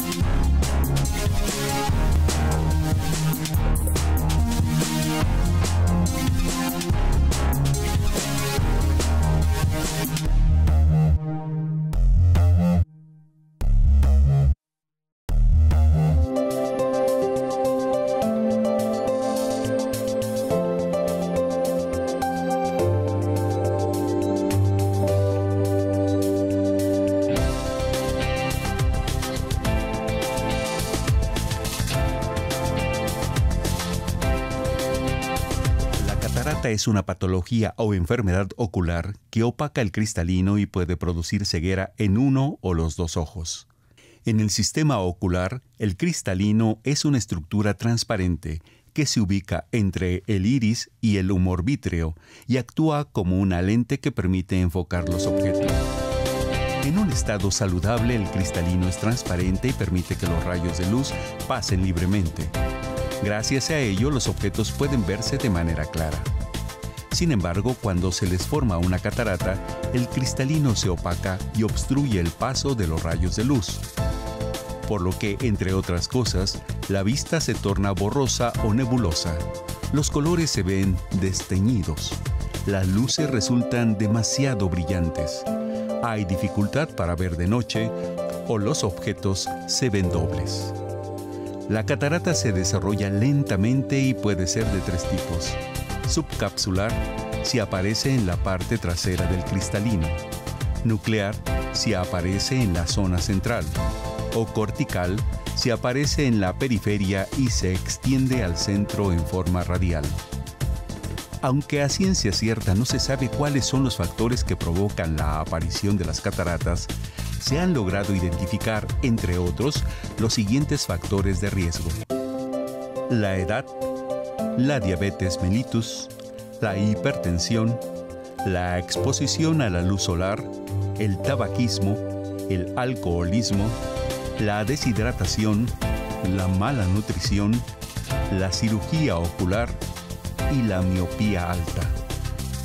Thank you. es una patología o enfermedad ocular que opaca el cristalino y puede producir ceguera en uno o los dos ojos. En el sistema ocular, el cristalino es una estructura transparente que se ubica entre el iris y el humor vítreo y actúa como una lente que permite enfocar los objetos. En un estado saludable, el cristalino es transparente y permite que los rayos de luz pasen libremente. Gracias a ello, los objetos pueden verse de manera clara. Sin embargo, cuando se les forma una catarata, el cristalino se opaca y obstruye el paso de los rayos de luz. Por lo que, entre otras cosas, la vista se torna borrosa o nebulosa. Los colores se ven desteñidos. Las luces resultan demasiado brillantes. Hay dificultad para ver de noche o los objetos se ven dobles. La catarata se desarrolla lentamente y puede ser de tres tipos subcapsular si aparece en la parte trasera del cristalino, nuclear si aparece en la zona central, o cortical si aparece en la periferia y se extiende al centro en forma radial. Aunque a ciencia cierta no se sabe cuáles son los factores que provocan la aparición de las cataratas, se han logrado identificar, entre otros, los siguientes factores de riesgo. La edad la diabetes mellitus, la hipertensión, la exposición a la luz solar, el tabaquismo, el alcoholismo, la deshidratación, la mala nutrición, la cirugía ocular y la miopía alta.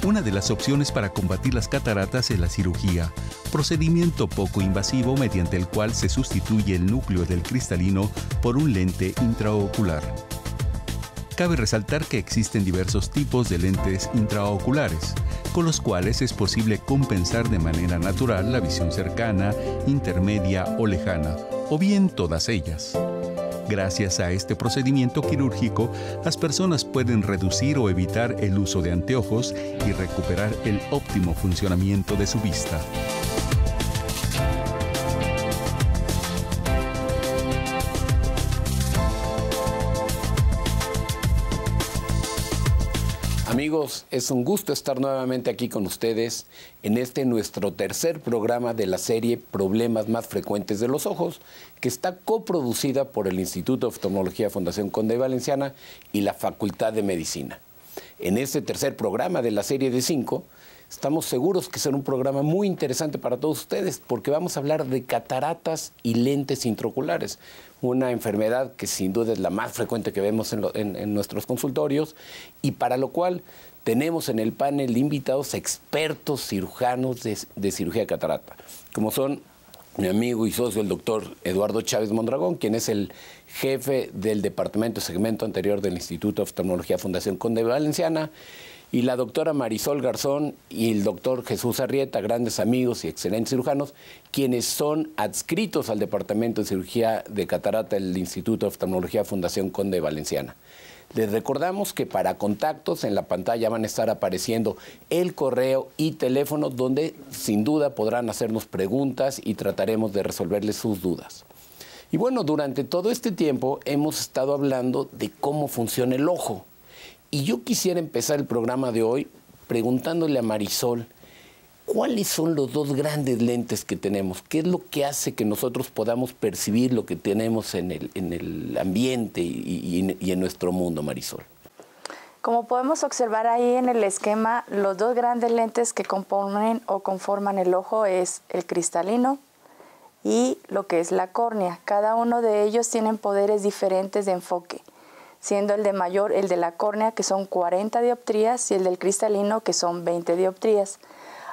Una de las opciones para combatir las cataratas es la cirugía, procedimiento poco invasivo mediante el cual se sustituye el núcleo del cristalino por un lente intraocular. Cabe resaltar que existen diversos tipos de lentes intraoculares, con los cuales es posible compensar de manera natural la visión cercana, intermedia o lejana, o bien todas ellas. Gracias a este procedimiento quirúrgico, las personas pueden reducir o evitar el uso de anteojos y recuperar el óptimo funcionamiento de su vista. es un gusto estar nuevamente aquí con ustedes en este nuestro tercer programa de la serie Problemas más frecuentes de los ojos, que está coproducida por el Instituto de Oftalmología Fundación Conde Valenciana y la Facultad de Medicina. En este tercer programa de la serie de cinco, Estamos seguros que será un programa muy interesante para todos ustedes porque vamos a hablar de cataratas y lentes intraoculares, una enfermedad que sin duda es la más frecuente que vemos en, nuestros consultorios y para lo cual tenemos en el panel invitados expertos cirujanos de, cirugía de catarata, como son mi amigo y socio, el doctor Eduardo Chávez Mondragón, quien es el jefe del departamento segmento anterior del Instituto de Oftalmología Fundación Conde Valenciana, y la doctora Marisol Garzón y el doctor Jesús Arrieta, grandes amigos y excelentes cirujanos, quienes son adscritos al Departamento de Cirugía de Catarata del Instituto de Oftalmología Fundación Conde Valenciana. Les recordamos que para contactos en la pantalla van a estar apareciendo el correo y teléfono donde sin duda podrán hacernos preguntas y trataremos de resolverles sus dudas. Y bueno, durante todo este tiempo hemos estado hablando de cómo funciona el ojo. Y yo quisiera empezar el programa de hoy preguntándole a Marisol, ¿cuáles son los dos grandes lentes que tenemos? ¿Qué es lo que hace que nosotros podamos percibir lo que tenemos en el, ambiente y, y en nuestro mundo, Marisol? Como podemos observar ahí en el esquema, los dos grandes lentes que componen o conforman el ojo es el cristalino y lo que es la córnea. Cada uno de ellos tienen poderes diferentes de enfoque siendo el de mayor el de la córnea, que son 40 dioptrías, y el del cristalino, que son 20 dioptrías.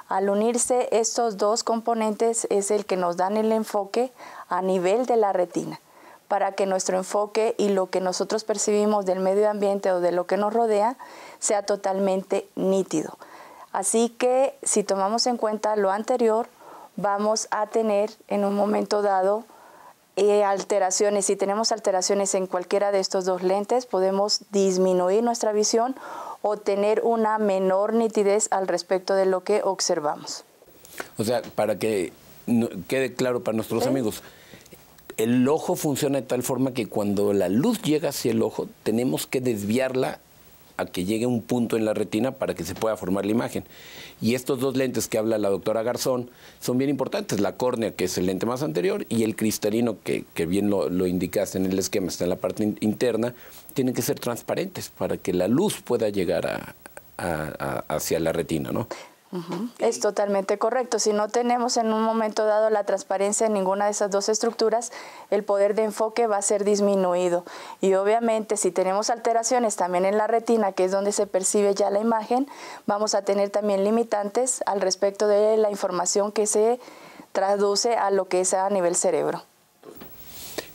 Al unirse estos dos componentes es el que nos dan el enfoque a nivel de la retina, para que nuestro enfoque y lo que nosotros percibimos del medio ambiente o de lo que nos rodea sea totalmente nítido. Así que si tomamos en cuenta lo anterior, vamos a tener en un momento dado alteraciones, si tenemos alteraciones en cualquiera de estos dos lentes, podemos disminuir nuestra visión o tener una menor nitidez al respecto de lo que observamos. O sea, para que quede claro para nuestros amigos, el ojo funciona de tal forma que cuando la luz llega hacia el ojo, tenemos que desviarla a que llegue un punto en la retina para que se pueda formar la imagen. Y estos dos lentes que habla la doctora Garzón son bien importantes, la córnea, que es el lente más anterior, y el cristalino, que, bien lo, lo indicaste en el esquema, está en la parte interna, tienen que ser transparentes para que la luz pueda llegar hacia la retina, ¿no? Es totalmente correcto. Si no tenemos en un momento dado la transparencia en ninguna de esas dos estructuras, el poder de enfoque va a ser disminuido. Y obviamente si tenemos alteraciones también en la retina, que es donde se percibe ya la imagen, vamos a tener también limitantes al respecto de la información que se traduce a lo que es a nivel cerebro.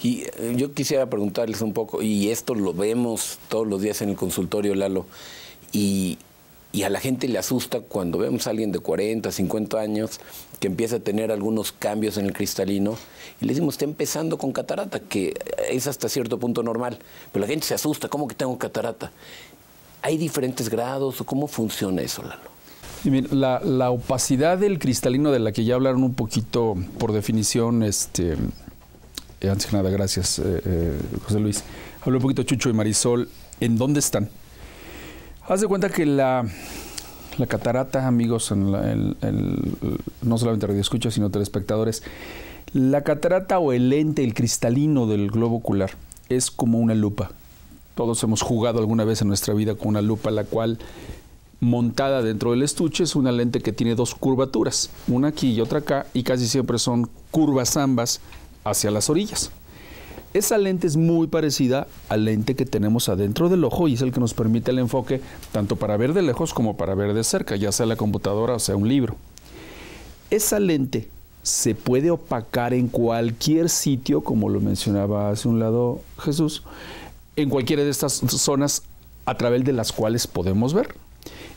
Y eh, yo quisiera preguntarles un poco, y esto lo vemos todos los días en el consultorio, Lalo, y y a la gente le asusta cuando vemos a alguien de 40, 50 años que empieza a tener algunos cambios en el cristalino y le decimos, está empezando con catarata, que es hasta cierto punto normal. Pero la gente se asusta, ¿cómo que tengo catarata? ¿Hay diferentes grados o cómo funciona eso, Lalo? La, opacidad del cristalino de la que ya hablaron un poquito por definición, este, eh, antes que nada, gracias eh, eh, José Luis. Habló un poquito Chucho y Marisol, ¿en dónde están? Haz de cuenta que la, catarata, amigos, en no solamente radio escucha, sino telespectadores, la catarata o el lente, el cristalino del globo ocular, es como una lupa. Todos hemos jugado alguna vez en nuestra vida con una lupa, la cual montada dentro del estuche es una lente que tiene dos curvaturas, una aquí y otra acá, y casi siempre son curvas ambas hacia las orillas. Esa lente es muy parecida al lente que tenemos adentro del ojo y es el que nos permite el enfoque tanto para ver de lejos como para ver de cerca, ya sea la computadora o sea un libro. Esa lente se puede opacar en cualquier sitio, como lo mencionaba hace un lado Jesús, en cualquiera de estas zonas a través de las cuales podemos ver.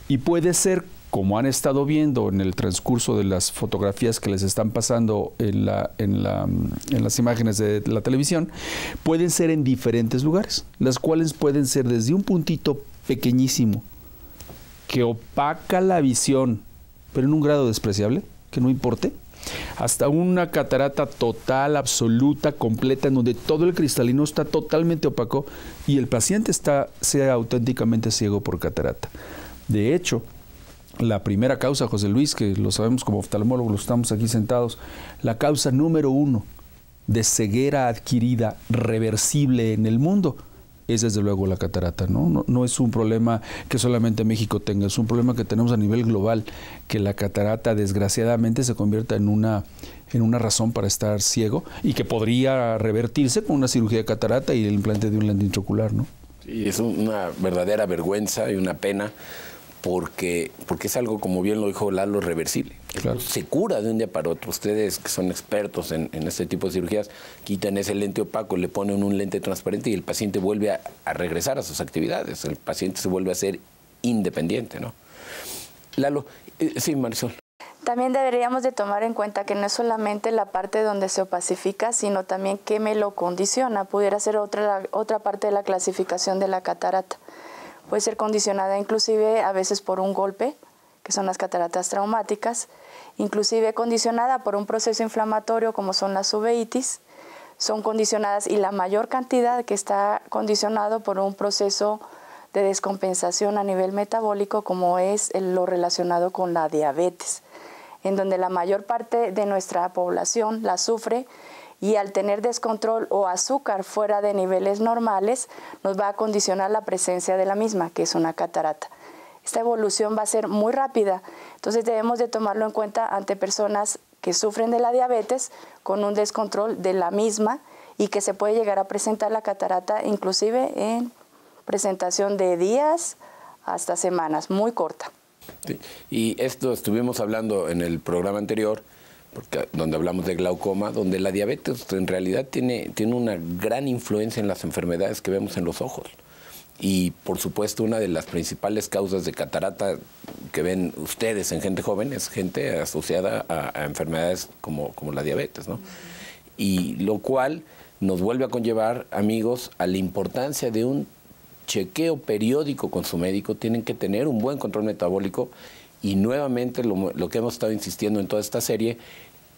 Y puede ser como han estado viendo en el transcurso de las fotografías que les están pasando en, las imágenes de la televisión, pueden ser en diferentes lugares, las cuales pueden ser desde un puntito pequeñísimo que opaca la visión, pero en un grado despreciable, que no importe, hasta una catarata total, absoluta, completa, en donde todo el cristalino está totalmente opaco y el paciente está sea auténticamente ciego por catarata. De hecho, la primera causa, José Luis, que lo sabemos como oftalmólogo, estamos aquí sentados, la causa número uno de ceguera adquirida reversible en el mundo es desde luego la catarata. ¿no? No, es un problema que solamente México tenga, es un problema que tenemos a nivel global, que la catarata desgraciadamente se convierta en una, en una razón para estar ciego y que podría revertirse con una cirugía de catarata y el implante de un lente intraocular. ¿no? es una verdadera vergüenza y una pena porque, es algo, como bien lo dijo Lalo, reversible. Se cura de un día para otro. Ustedes que son expertos en, este tipo de cirugías, quitan ese lente opaco, le ponen un lente transparente y el paciente vuelve a, regresar a sus actividades. El paciente se vuelve a ser independiente, ¿no? Lalo, eh, sí, Marisol. También deberíamos de tomar en cuenta que no es solamente la parte donde se opacifica, sino también qué me lo condiciona. Pudiera ser otra parte de la clasificación de la catarata puede ser condicionada inclusive a veces por un golpe, que son las cataratas traumáticas, inclusive condicionada por un proceso inflamatorio como son las uveitis, son condicionadas y la mayor cantidad que está condicionado por un proceso de descompensación a nivel metabólico como es lo relacionado con la diabetes, en donde la mayor parte de nuestra población la sufre y al tener descontrol o azúcar fuera de niveles normales nos va a condicionar la presencia de la misma, que es una catarata. Esta evolución va a ser muy rápida, entonces debemos de tomarlo en cuenta ante personas que sufren de la diabetes con un descontrol de la misma y que se puede llegar a presentar la catarata inclusive en presentación de días hasta semanas, muy corta. Y esto estuvimos hablando en el programa anterior porque donde hablamos de glaucoma, donde la diabetes en realidad tiene, tiene una gran influencia en las enfermedades que vemos en los ojos. Y por supuesto una de las principales causas de catarata que ven ustedes en gente joven es gente asociada a, a enfermedades como, como la diabetes, ¿no? Y lo cual nos vuelve a conllevar, amigos, a la importancia de un chequeo periódico con su médico, tienen que tener un buen control metabólico y nuevamente lo, que hemos estado insistiendo en toda esta serie,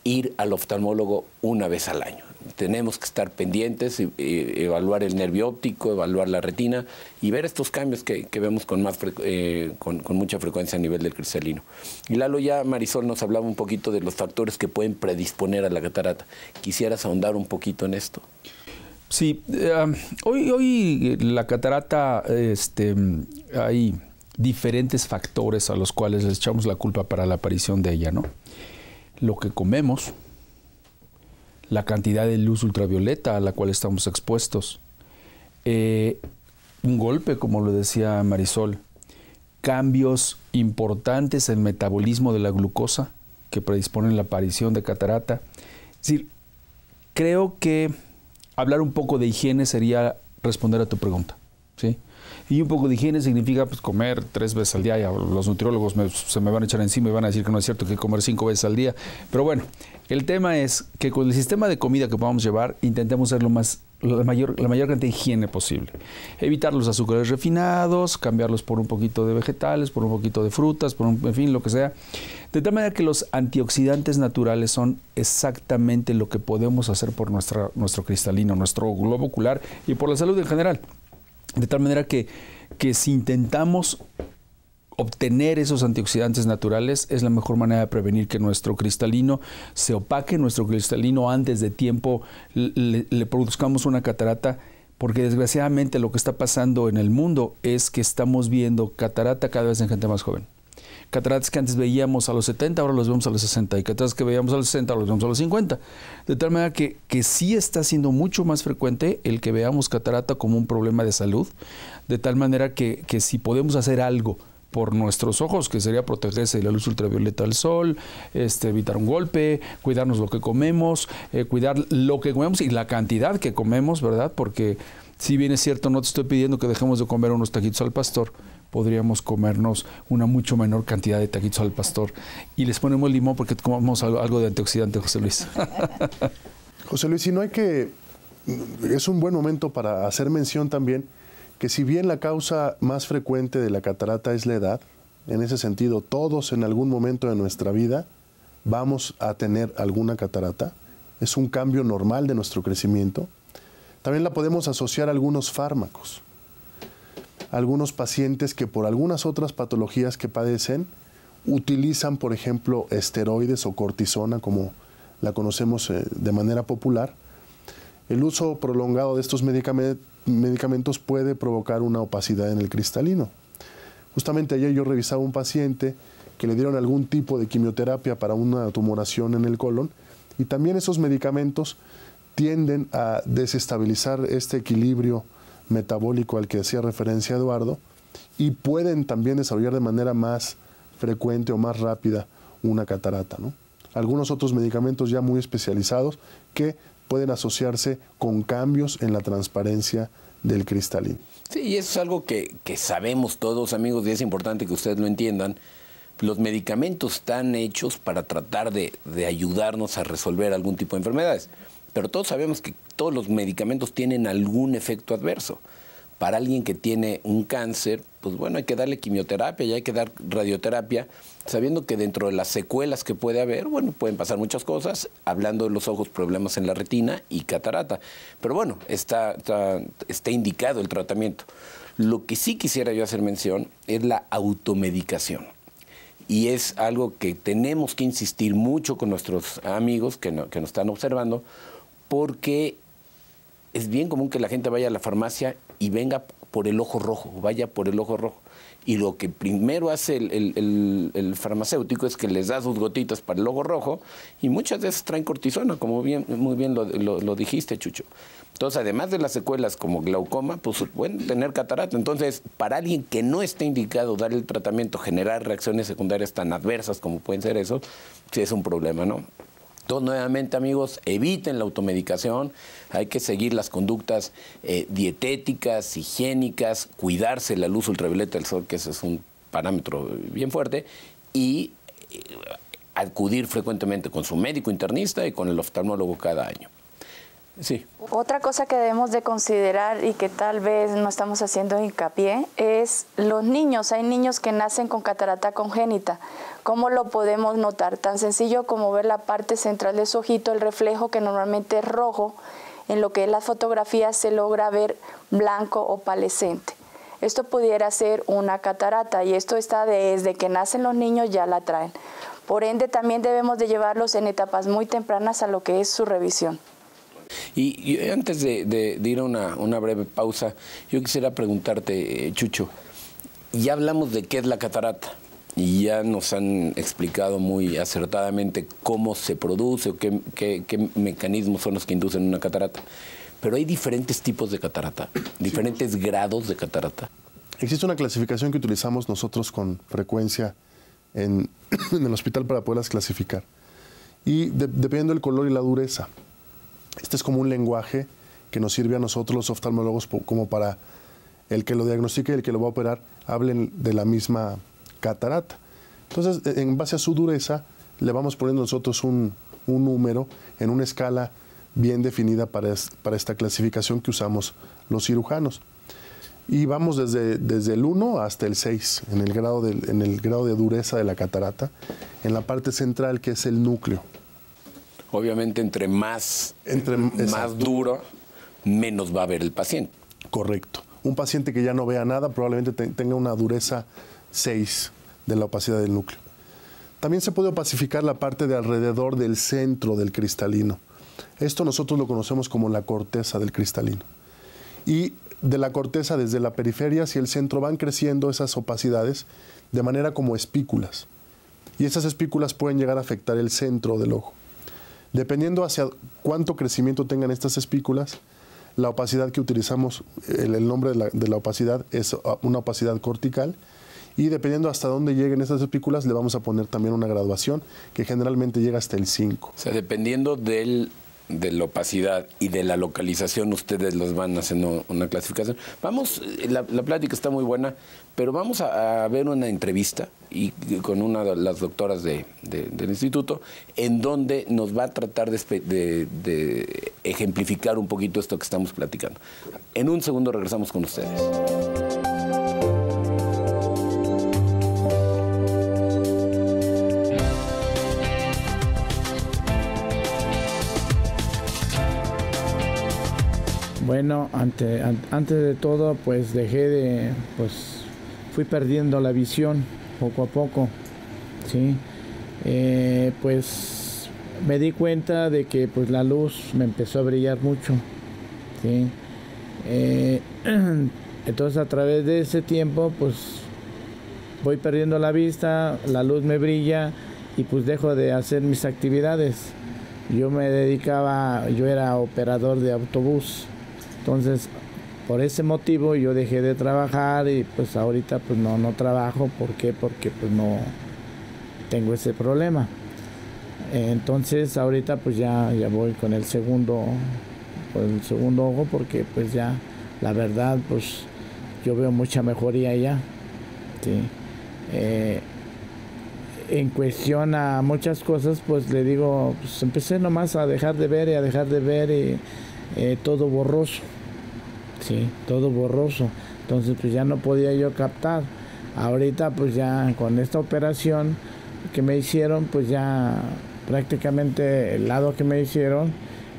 ir al oftalmólogo una vez al año. Tenemos que estar pendientes, y evaluar el nervio óptico, evaluar la retina y ver estos cambios que, vemos con, más eh, con, mucha frecuencia a nivel del cristalino. Y Lalo, ya Marisol nos hablaba un poquito de los factores que pueden predisponer a la catarata. ¿Quisieras ahondar un poquito en esto? Sí, eh, hoy, hoy la catarata, este, hay diferentes factores a los cuales les echamos la culpa para la aparición de ella, ¿no? Lo que comemos, la cantidad de luz ultravioleta a la cual estamos expuestos, eh, un golpe, como lo decía Marisol, cambios importantes en el metabolismo de la glucosa que predisponen la aparición de catarata. Es decir, creo que hablar un poco de higiene sería responder a tu pregunta, ¿sí? Y un poco de higiene significa pues, comer tres veces al día. los nutriólogos me, se me van a echar encima y van a decir que no es cierto que comer cinco veces al día. Pero bueno, el tema es que con el sistema de comida que podamos llevar, intentemos ser lo más la mayor, la mayor cantidad de higiene posible. Evitar los azúcares refinados, cambiarlos por un poquito de vegetales, por un poquito de frutas, por un, en fin, lo que sea. De tal manera que los antioxidantes naturales son exactamente lo que podemos hacer por nuestra, nuestro cristalino, nuestro globo ocular y por la salud en general. De tal manera que, que si intentamos obtener esos antioxidantes naturales es la mejor manera de prevenir que nuestro cristalino se opaque, nuestro cristalino antes de tiempo le, produzcamos una catarata, porque desgraciadamente lo que está pasando en el mundo es que estamos viendo catarata cada vez en gente más joven. Cataratas que antes veíamos a los 70, ahora los vemos a los 60. Y cataratas que veíamos a los 60, ahora los vemos a los 50. De tal manera que, que sí está siendo mucho más frecuente el que veamos catarata como un problema de salud. De tal manera que, si podemos hacer algo por nuestros ojos, que sería protegerse de la luz ultravioleta del sol, este, evitar un golpe, cuidarnos lo que comemos, eh, cuidar lo que comemos y la cantidad que comemos, ¿verdad? Porque si bien es cierto, no te estoy pidiendo que dejemos de comer unos taquitos al pastor, podríamos comernos una mucho menor cantidad de taquitos al pastor. Y les ponemos limón porque comemos algo de antioxidante, José Luis. José Luis, si no hay que... Mm, es un buen momento para hacer mención también que si bien la causa más frecuente de la catarata es la edad, en ese sentido todos en algún momento de nuestra vida vamos a tener alguna catarata, es un cambio normal de nuestro crecimiento, también la podemos asociar a algunos fármacos algunos pacientes que por algunas otras patologías que padecen utilizan, por ejemplo, esteroides o cortisona, como la conocemos eh, de manera popular. El uso prolongado de estos medicamentos puede provocar una opacidad en el cristalino. Justamente ayer yo revisaba un paciente que le dieron algún tipo de quimioterapia para una tumoración en el colon y también esos medicamentos tienden a desestabilizar este equilibrio metabólico al que hacía referencia Eduardo y pueden también desarrollar de manera más frecuente o más rápida una catarata. ¿no? Algunos otros medicamentos ya muy especializados que pueden asociarse con cambios en la transparencia del cristalino. Sí, y eso es algo que, que sabemos todos amigos y es importante que ustedes lo entiendan. Los medicamentos están hechos para tratar de, de ayudarnos a resolver algún tipo de enfermedades. Pero todos sabemos que todos los medicamentos tienen algún efecto adverso. Para alguien que tiene un cáncer, pues bueno, hay que darle quimioterapia y hay que dar radioterapia, sabiendo que dentro de las secuelas que puede haber, bueno, pueden pasar muchas cosas, hablando de los ojos, problemas en la retina y catarata. Pero bueno, está, está, indicado el tratamiento. Lo que sí quisiera yo hacer mención es la automedicación y es algo que tenemos que insistir mucho con nuestros amigos que, que, nos están observando, porque es bien común que la gente vaya a la farmacia y venga por el ojo rojo, vaya por el ojo rojo. Y lo que primero hace el, farmacéutico es que les da sus gotitas para el ojo rojo y muchas veces traen cortisona, como bien, muy bien lo, dijiste, Chucho. Entonces, además de las secuelas como glaucoma, pues pueden tener catarata. Entonces, para alguien que no está indicado dar el tratamiento, generar reacciones secundarias tan adversas como pueden ser eso, sí es un problema, ¿no? Entonces, nuevamente amigos, eviten la automedicación, hay que seguir las conductas eh, dietéticas, higiénicas, cuidarse la luz ultravioleta del sol, que ese es un parámetro bien fuerte, y eh, acudir frecuentemente con su médico internista y con el oftalmólogo cada año. Otra cosa que debemos de considerar y que tal vez no estamos haciendo hincapié es los niños. Hay niños que nacen con catarata congénita. ¿Cómo lo podemos notar? Tan sencillo como ver la parte central de su ojito, el reflejo que normalmente es rojo. En lo que es la fotografía se logra ver blanco o opalescente. Esto pudiera ser una catarata y esto está desde que nacen los niños ya la traen. Por ende, también debemos de llevarlos en etapas muy tempranas a lo que es su revisión. Y, antes de, ir a una, breve pausa, yo quisiera preguntarte, eh, Chucho, ya hablamos de qué es la catarata y ya nos han explicado muy acertadamente cómo se produce o qué, mecanismos son los que inducen una catarata. Pero hay diferentes tipos de catarata, diferentes grados de catarata. Existe una clasificación que utilizamos nosotros con frecuencia en, el hospital para poderlas clasificar. Y dependiendo del color y la dureza. Este es como un lenguaje que nos sirve a nosotros los oftalmólogos como para el que lo diagnostique y el que lo va a operar hablen de la misma catarata. Entonces, e-, en base a su dureza, le vamos poniendo nosotros un, número en una escala bien definida para, esta clasificación que usamos los cirujanos. Y vamos desde, desde el 1 hasta el 6 en en el grado de dureza de la catarata, en la parte central que es el núcleo. Obviamente, entre más, más duro, menos va a ver el paciente. Correcto. Un paciente que ya no vea nada probablemente tenga una dureza 6 de la opacidad del núcleo. También se puede opacificar la parte de alrededor del centro del cristalino. Esto nosotros lo conocemos como la corteza del cristalino. Y de la corteza desde la periferia hacia el centro van creciendo esas opacidades de manera como espículas. Y esas espículas pueden llegar a afectar el centro del ojo. Dependiendo hacia cuánto crecimiento tengan estas espículas, la opacidad que utilizamos, el, nombre de la, de la, opacidad es ah, una opacidad cortical, y dependiendo hasta dónde lleguen estas espículas, le vamos a poner también una graduación que generalmente llega hasta el 5. O sea, dependiendo del de la opacidad y de la localización, ustedes los van haciendo una clasificación. Vamos, eh, la, plática está muy buena, pero vamos a, ver una entrevista y, eh, con una de las doctoras del instituto, en donde nos va a tratar de ejemplificar un poquito esto que estamos platicando. En un segundo regresamos con ustedes. Bueno, antes de todo, pues dejé de, pues fui perdiendo la visión poco a poco, ¿sí? Eh, pues me di cuenta de que pues la luz me empezó a brillar mucho, ¿sí? Eh, entonces a través de ese tiempo, pues voy perdiendo la vista, la luz me brilla y pues dejo de hacer mis actividades. Yo me dedicaba, yo era operador de autobús. Entonces, por ese motivo yo dejé de trabajar y pues ahorita pues no, no trabajo. ¿Por qué? Porque pues no tengo ese problema. Entonces ahorita pues ya, ya voy con el segundo, el segundo ojo porque pues ya la verdad pues yo veo mucha mejoría ya. Eh, en cuestión a muchas cosas pues le digo pues empecé nomás a dejar de ver y a dejar de ver y eh, todo borroso, ¿sí? Todo borroso. Entonces pues ya no podía yo captar. Ahorita pues ya con esta operación que me hicieron, pues ya prácticamente el lado que me hicieron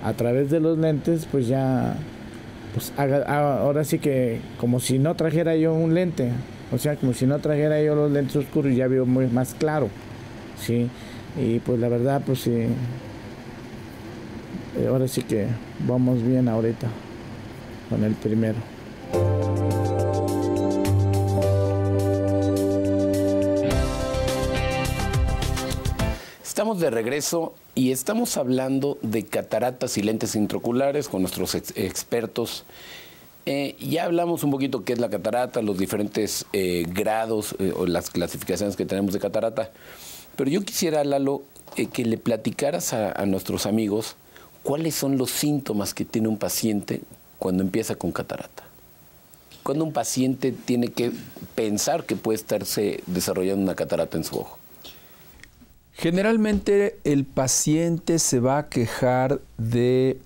a través de los lentes, pues ya, pues ah, ahora sí que como si no trajera yo un lente, o sea, como si no trajera yo los lentes oscuros, ya veo muy más claro, ¿sí? Y pues la verdad, pues sí eh, ahora sí que vamos bien ahorita con el primero. Estamos de regreso y estamos hablando de cataratas y lentes intraoculares con nuestros expertos. Eh, ya hablamos un poquito qué es la catarata, los diferentes eh, grados o las clasificaciones que tenemos de catarata. Pero yo quisiera, Lalo, que le platicaras a nuestros amigos ¿cuáles son los síntomas que tiene un paciente cuando empieza con catarata? ¿Cuándo un paciente tiene que pensar que puede estarse desarrollando una catarata en su ojo? Generalmente el paciente se va a quejar de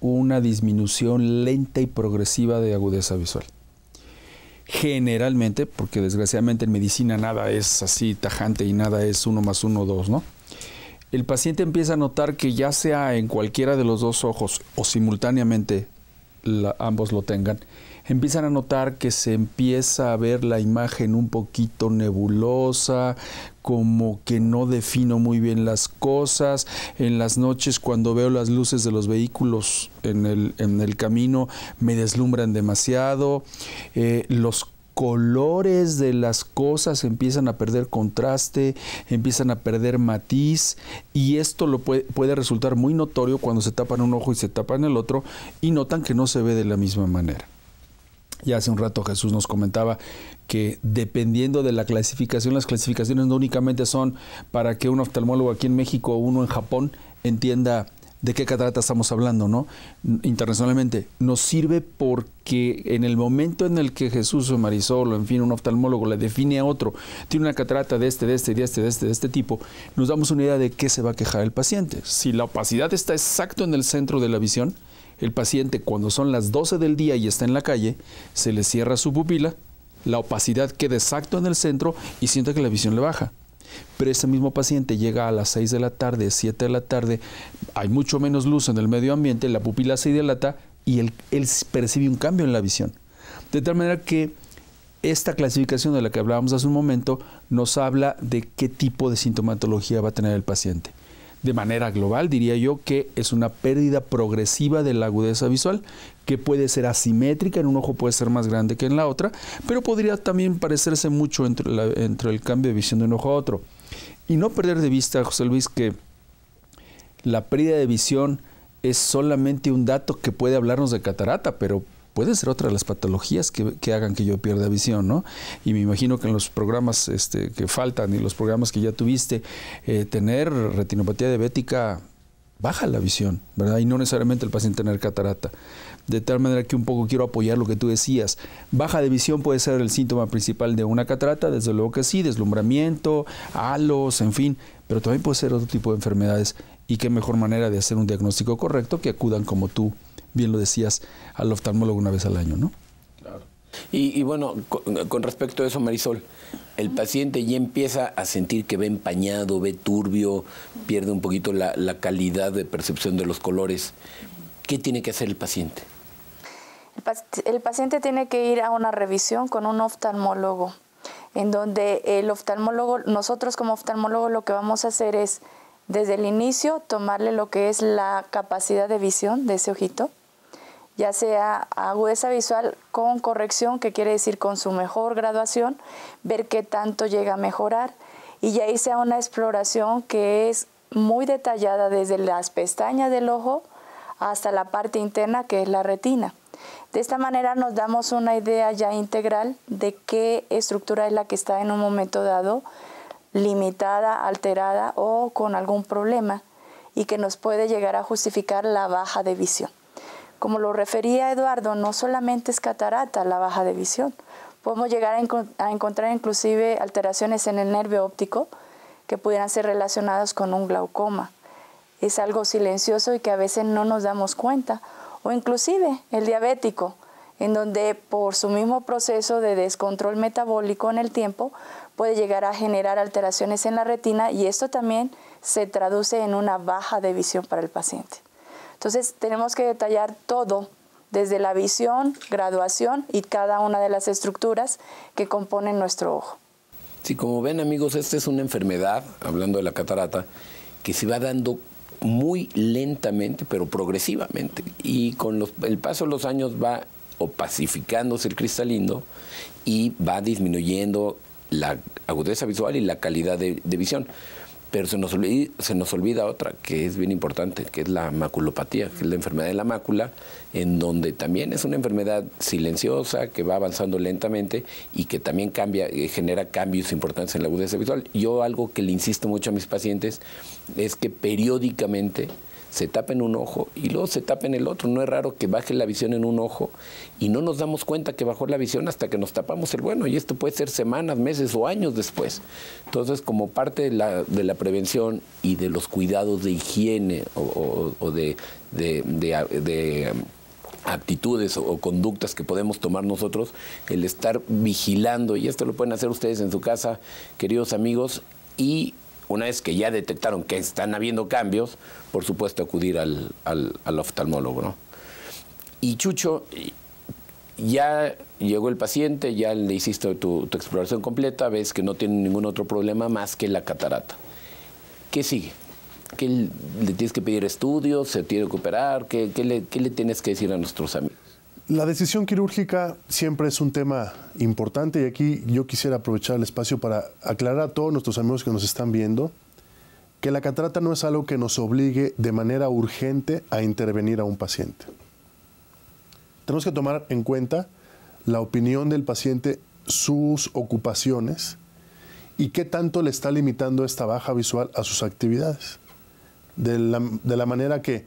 una disminución lenta y progresiva de agudeza visual. Generalmente, porque desgraciadamente en medicina nada es así tajante y nada es uno más uno, dos, ¿no? el paciente empieza a notar que ya sea en cualquiera de los dos ojos o simultáneamente ambos lo tengan, empiezan a notar que se empieza a ver la imagen un poquito nebulosa, como que no defino muy bien las cosas. En las noches cuando veo las luces de los vehículos en el, en el camino me deslumbran demasiado. Eh, los colores de las cosas empiezan a perder contraste, empiezan a perder matiz y esto lo puede, puede, resultar muy notorio cuando se tapan un ojo y se tapan el otro y notan que no se ve de la misma manera. Ya hace un rato Jesús nos comentaba que dependiendo de la clasificación, las clasificaciones no únicamente son para que un oftalmólogo aquí en México o uno en Japón entienda de qué catarata estamos hablando, ¿no? Internacionalmente. Nos sirve porque en el momento en el que Jesús o Marisol, o en fin, un oftalmólogo le define a otro, tiene una catarata de este, de este, de este, de este, de este tipo, nos damos una idea de qué se va a quejar el paciente. Si la opacidad está exacto en el centro de la visión, el paciente cuando son las 12 del día y está en la calle, se le cierra su pupila, la opacidad queda exacto en el centro y siente que la visión le baja pero ese mismo paciente llega a las 6 de la tarde, 7 de la tarde, hay mucho menos luz en el medio ambiente, la pupila se dilata y él, él percibe un cambio en la visión. De tal manera que esta clasificación de la que hablábamos hace un momento nos habla de qué tipo de sintomatología va a tener el paciente de manera global, diría yo que es una pérdida progresiva de la agudeza visual, que puede ser asimétrica, en un ojo puede ser más grande que en la otra, pero podría también parecerse mucho entre, el cambio de visión de un ojo a otro. Y no perder de vista, José Luis, que la pérdida de visión es solamente un dato que puede hablarnos de catarata, pero puede ser otra de las patologías que, hagan que yo pierda visión, ¿no? Y me imagino que en los programas este, que faltan y los programas que ya tuviste, eh, tener retinopatía diabética baja la visión, ¿verdad? Y no necesariamente el paciente tener catarata. De tal manera que un poco quiero apoyar lo que tú decías. Baja de visión puede ser el síntoma principal de una catarata, desde luego que sí, deslumbramiento, halos, en fin, pero también puede ser otro tipo de enfermedades. Y qué mejor manera de hacer un diagnóstico correcto que acudan como tú bien lo decías, al oftalmólogo una vez al año, ¿no? Claro. Y, bueno, con, respecto a eso, Marisol, el paciente ya empieza a sentir que ve empañado, ve turbio, pierde un poquito la, calidad de percepción de los colores. ¿Qué tiene que hacer el paciente? el paciente tiene que ir a una revisión con un oftalmólogo, en donde el oftalmólogo, nosotros como oftalmólogo lo que vamos a hacer es desde el inicio tomarle lo que es la capacidad de visión de ese ojito, ya sea agudeza visual con corrección, que quiere decir con su mejor graduación, ver qué tanto llega a mejorar y ya hice una exploración que es muy detallada desde las pestañas del ojo hasta la parte interna que es la retina. De esta manera nos damos una idea ya integral de qué estructura es la que está en un momento dado limitada, alterada o con algún problema y que nos puede llegar a justificar la baja de visión. Como lo refería Eduardo, no solamente es catarata la baja de visión. Podemos llegar a, encontrar inclusive alteraciones en el nervio óptico que pudieran ser relacionadas con un glaucoma. Es algo silencioso y que a veces no nos damos cuenta. O inclusive el diabético, en donde por su mismo proceso de descontrol metabólico en el tiempo puede llegar a generar alteraciones en la retina y esto también se traduce en una baja de visión para el paciente. Entonces tenemos que detallar todo, desde la visión, graduación y cada una de las estructuras que componen nuestro ojo. Sí, como ven amigos, esta es una enfermedad, hablando de la catarata, que se va dando muy lentamente, pero progresivamente. Y con el paso de los años va opacificándose el cristalino y va disminuyendo la agudeza visual y la calidad de visión. Pero se nos, olvida, se nos olvida otra que es bien importante, que es la maculopatía, que es la enfermedad de la mácula, en donde también es una enfermedad silenciosa, que va avanzando lentamente y que también cambia, eh, genera cambios importantes en la agudeza visual. Yo algo que le insisto mucho a mis pacientes es que periódicamente se tapen un ojo y luego se tapen el otro. No es raro que baje la visión en un ojo y no nos damos cuenta que bajó la visión hasta que nos tapamos el bueno. Y esto puede ser semanas, meses o años después. Entonces, como parte de la, prevención y de los cuidados de higiene o, de, de, de um, o, conductas que podemos tomar nosotros, el estar vigilando, y esto lo pueden hacer ustedes en su casa, queridos amigos, y una vez que ya detectaron que están habiendo cambios, por supuesto acudir al, oftalmólogo. ¿no? Y Chucho, ya llegó el paciente, ya le hiciste tu, exploración completa, ves que no tiene ningún otro problema más que la catarata. ¿Qué sigue? ¿Qué le tienes que pedir estudios? ¿Se tiene que operar? ¿Qué, le, tienes que decir a nuestros amigos? La decisión quirúrgica siempre es un tema importante y aquí yo quisiera aprovechar el espacio para aclarar a todos nuestros amigos que nos están viendo que la catarata no es algo que nos obligue de manera urgente a intervenir a un paciente. Tenemos que tomar en cuenta la opinión del paciente, sus ocupaciones y qué tanto le está limitando esta baja visual a sus actividades. De la, de la manera que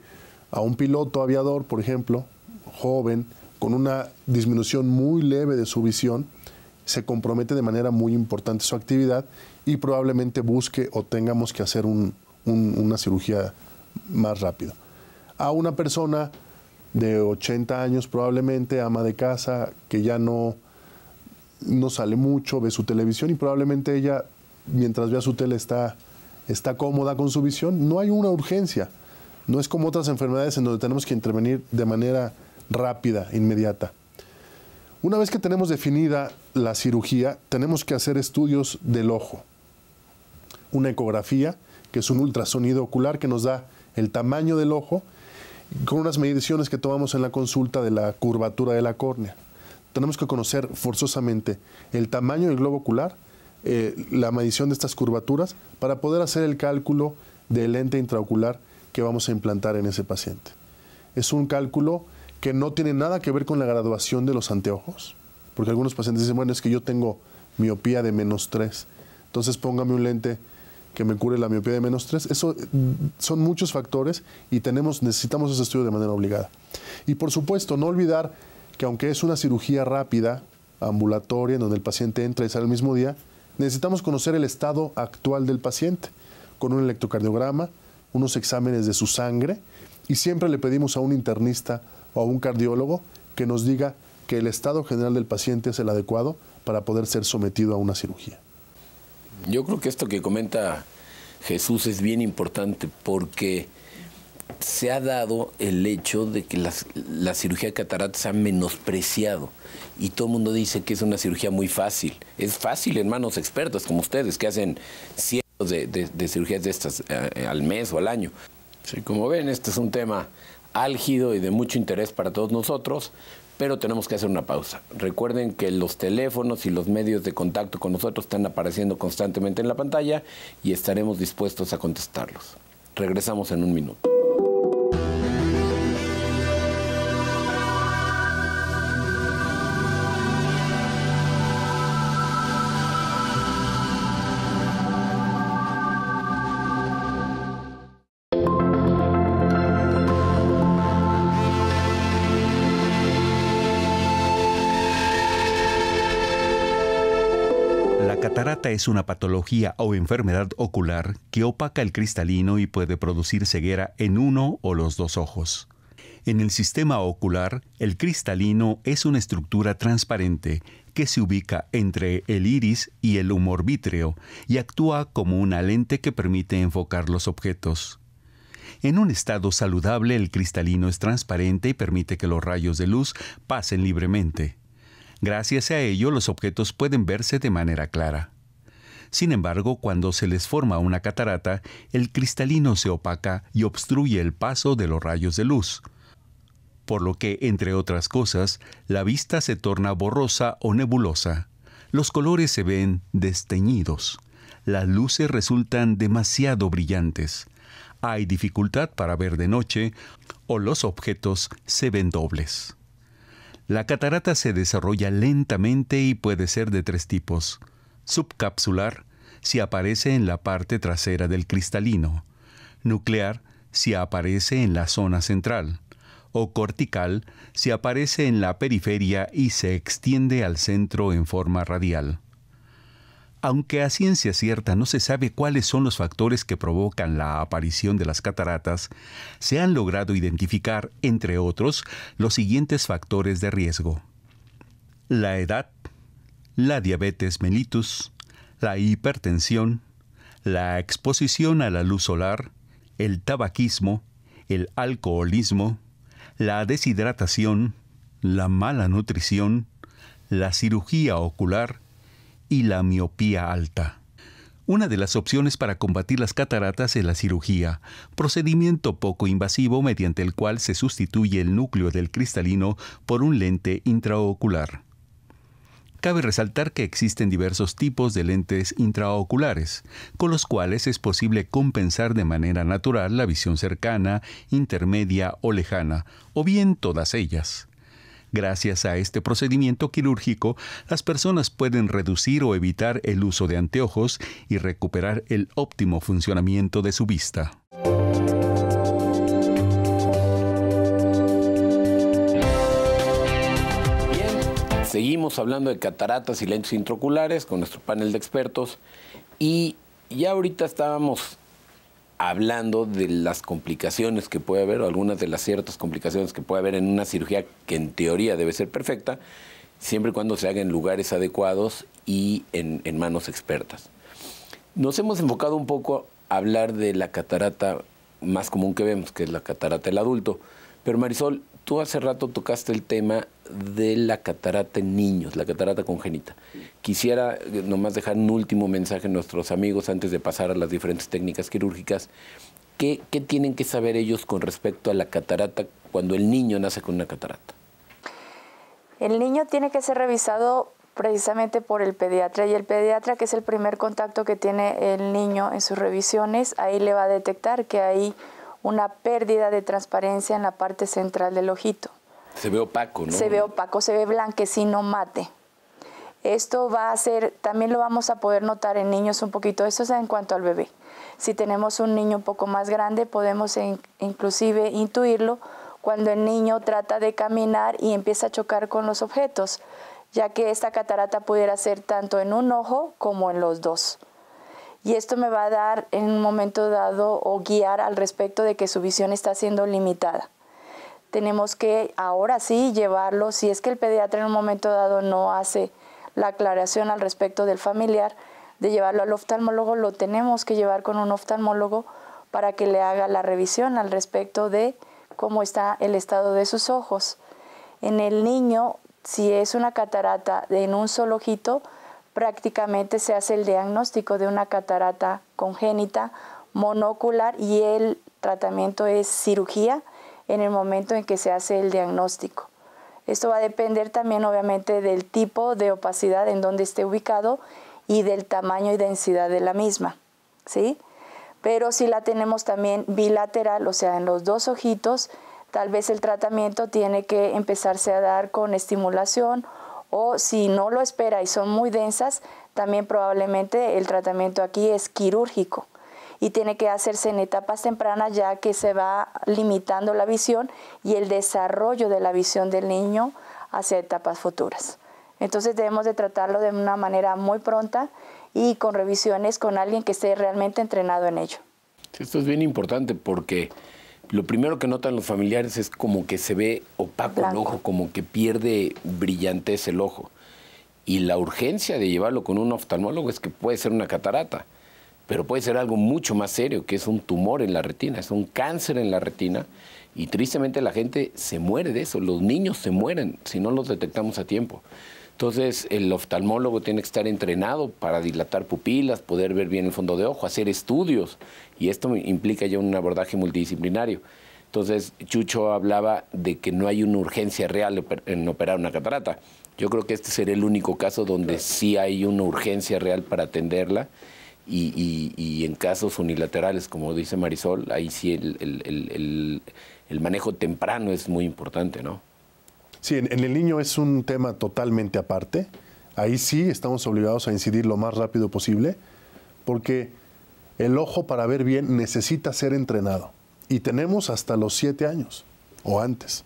a un piloto aviador, por ejemplo, joven, con una disminución muy leve de su visión, se compromete de manera muy importante su actividad y probablemente busque o tengamos que hacer una cirugía más rápido. A una persona de 80 años probablemente, ama de casa, que ya no, no sale mucho, ve su televisión y probablemente ella, mientras vea su tele, está, está cómoda con su visión. No hay una urgencia. No es como otras enfermedades en donde tenemos que intervenir de manera rápida, inmediata. Una vez que tenemos definida la cirugía, tenemos que hacer estudios del ojo. Una ecografía, que es un ultrasonido ocular que nos da el tamaño del ojo, con unas mediciones que tomamos en la consulta de la curvatura de la córnea. Tenemos que conocer forzosamente el tamaño del globo ocular, eh, la medición de estas curvaturas, para poder hacer el cálculo del lente intraocular que vamos a implantar en ese paciente. Es un cálculo que no tiene nada que ver con la graduación de los anteojos. Porque algunos pacientes dicen, bueno, es que yo tengo miopía de menos 3, entonces póngame un lente que me cure la miopía de menos 3. Eso mm, son muchos factores y tenemos, necesitamos ese estudio de manera obligada. Y por supuesto, no olvidar que aunque es una cirugía rápida, ambulatoria, en donde el paciente entra y sale el mismo día, necesitamos conocer el estado actual del paciente con un electrocardiograma, unos exámenes de su sangre y siempre le pedimos a un internista o a un cardiólogo que nos diga que el estado general del paciente es el adecuado para poder ser sometido a una cirugía. Yo creo que esto que comenta Jesús es bien importante porque se ha dado el hecho de que la cirugía de cataratas se ha menospreciado y todo el mundo dice que es una cirugía muy fácil. Es fácil en manos expertas como ustedes que hacen cientos de, cirugías de estas eh, al mes o al año. Sí, como ven, este es un tema álgido y de mucho interés para todos nosotros, pero tenemos que hacer una pausa. Recuerden que los teléfonos y los medios de contacto con nosotros están apareciendo constantemente en la pantalla y estaremos dispuestos a contestarlos. Regresamos en un minuto. La catarata es una patología o enfermedad ocular que opaca el cristalino y puede producir ceguera en uno o los dos ojos. En el sistema ocular, el cristalino es una estructura transparente que se ubica entre el iris y el humor vítreo y actúa como una lente que permite enfocar los objetos. En un estado saludable, el cristalino es transparente y permite que los rayos de luz pasen libremente. Gracias a ello los objetos pueden verse de manera clara. Sin embargo, cuando se les forma una catarata, el cristalino se opaca y obstruye el paso de los rayos de luz, por lo que, entre otras cosas, la vista se torna borrosa o nebulosa. Los colores se ven desteñidos. Las luces resultan demasiado brillantes. Hay dificultad para ver de noche o los objetos se ven dobles. La catarata se desarrolla lentamente y puede ser de tres tipos. Subcapsular, si aparece en la parte trasera del cristalino. Nuclear, si aparece en la zona central. O cortical, si aparece en la periferia y se extiende al centro en forma radial. Aunque a ciencia cierta no se sabe cuáles son los factores que provocan la aparición de las cataratas, se han logrado identificar, entre otros, los siguientes factores de riesgo. La edad, la diabetes mellitus, la hipertensión, la exposición a la luz solar, el tabaquismo, el alcoholismo, la deshidratación, la mala nutrición, la cirugía ocular, y la miopía alta. Una de las opciones para combatir las cataratas es la cirugía, procedimiento poco invasivo mediante el cual se sustituye el núcleo del cristalino por un lente intraocular. Cabe resaltar que existen diversos tipos de lentes intraoculares, con los cuales es posible compensar de manera natural la visión cercana, intermedia o lejana, o bien todas ellas. Gracias a este procedimiento quirúrgico, las personas pueden reducir o evitar el uso de anteojos y recuperar el óptimo funcionamiento de su vista. Bien, Seguimos hablando de cataratas y lentes intraoculares con nuestro panel de expertos y ya ahorita estábamos hablando de las complicaciones que puede haber, o algunas de las ciertas complicaciones que puede haber en una cirugía que en teoría debe ser perfecta, siempre y cuando se haga en lugares adecuados y en, en manos expertas. Nos hemos enfocado un poco a hablar de la catarata más común que vemos, que es la catarata del adulto. Pero Marisol, tú hace rato tocaste el tema de la catarata en niños, la catarata congénita. Quisiera eh, nomás dejar un último mensaje a nuestros amigos antes de pasar a las diferentes técnicas quirúrgicas. ¿Qué, tienen que saber ellos con respecto a la catarata cuando el niño nace con una catarata? El niño tiene que ser revisado precisamente por el pediatra y el pediatra que es el primer contacto que tiene el niño en sus revisiones, ahí le va a detectar que hay una pérdida de transparencia en la parte central del ojito. Se ve opaco, ¿no? Se ve opaco, se ve blanquecino mate. Esto va a ser, también lo vamos a poder notar en niños un poquito, esto es en cuanto al bebé. Si tenemos un niño un poco más grande, podemos inclusive intuirlo cuando el niño trata de caminar y empieza a chocar con los objetos, ya que esta catarata pudiera ser tanto en un ojo como en los dos. Y esto me va a dar en un momento dado o guiar al respecto de que su visión está siendo limitada tenemos que ahora sí llevarlo, si es que el pediatra en un momento dado no hace la aclaración al respecto del familiar, de llevarlo al oftalmólogo, lo tenemos que llevar con un oftalmólogo para que le haga la revisión al respecto de cómo está el estado de sus ojos. En el niño, si es una catarata en un solo ojito, prácticamente se hace el diagnóstico de una catarata congénita monocular y el tratamiento es cirugía en el momento en que se hace el diagnóstico. Esto va a depender también obviamente del tipo de opacidad en donde esté ubicado y del tamaño y densidad de la misma, ¿sí? Pero si la tenemos también bilateral, o sea, en los dos ojitos, tal vez el tratamiento tiene que empezarse a dar con estimulación o si no lo espera y son muy densas, también probablemente el tratamiento aquí es quirúrgico y tiene que hacerse en etapas tempranas ya que se va limitando la visión y el desarrollo de la visión del niño hacia etapas futuras. Entonces debemos de tratarlo de una manera muy pronta y con revisiones con alguien que esté realmente entrenado en ello. Esto es bien importante porque lo primero que notan los familiares es como que se ve opaco el ojo, como que pierde brillantez el ojo. Y la urgencia de llevarlo con un oftalmólogo es que puede ser una catarata pero puede ser algo mucho más serio, que es un tumor en la retina, es un cáncer en la retina, y tristemente la gente se muere de eso, los niños se mueren si no los detectamos a tiempo. Entonces el oftalmólogo tiene que estar entrenado para dilatar pupilas, poder ver bien el fondo de ojo, hacer estudios, y esto implica ya un abordaje multidisciplinario. Entonces, Chucho hablaba de que no hay una urgencia real en operar una catarata. Yo creo que este sería el único caso donde sí hay una urgencia real para atenderla y, en casos unilaterales, como dice Marisol, ahí sí el, manejo temprano es muy importante, ¿no? Sí, en, el niño es un tema totalmente aparte. Ahí sí estamos obligados a incidir lo más rápido posible, porque el ojo para ver bien necesita ser entrenado. Y tenemos hasta los siete años o antes.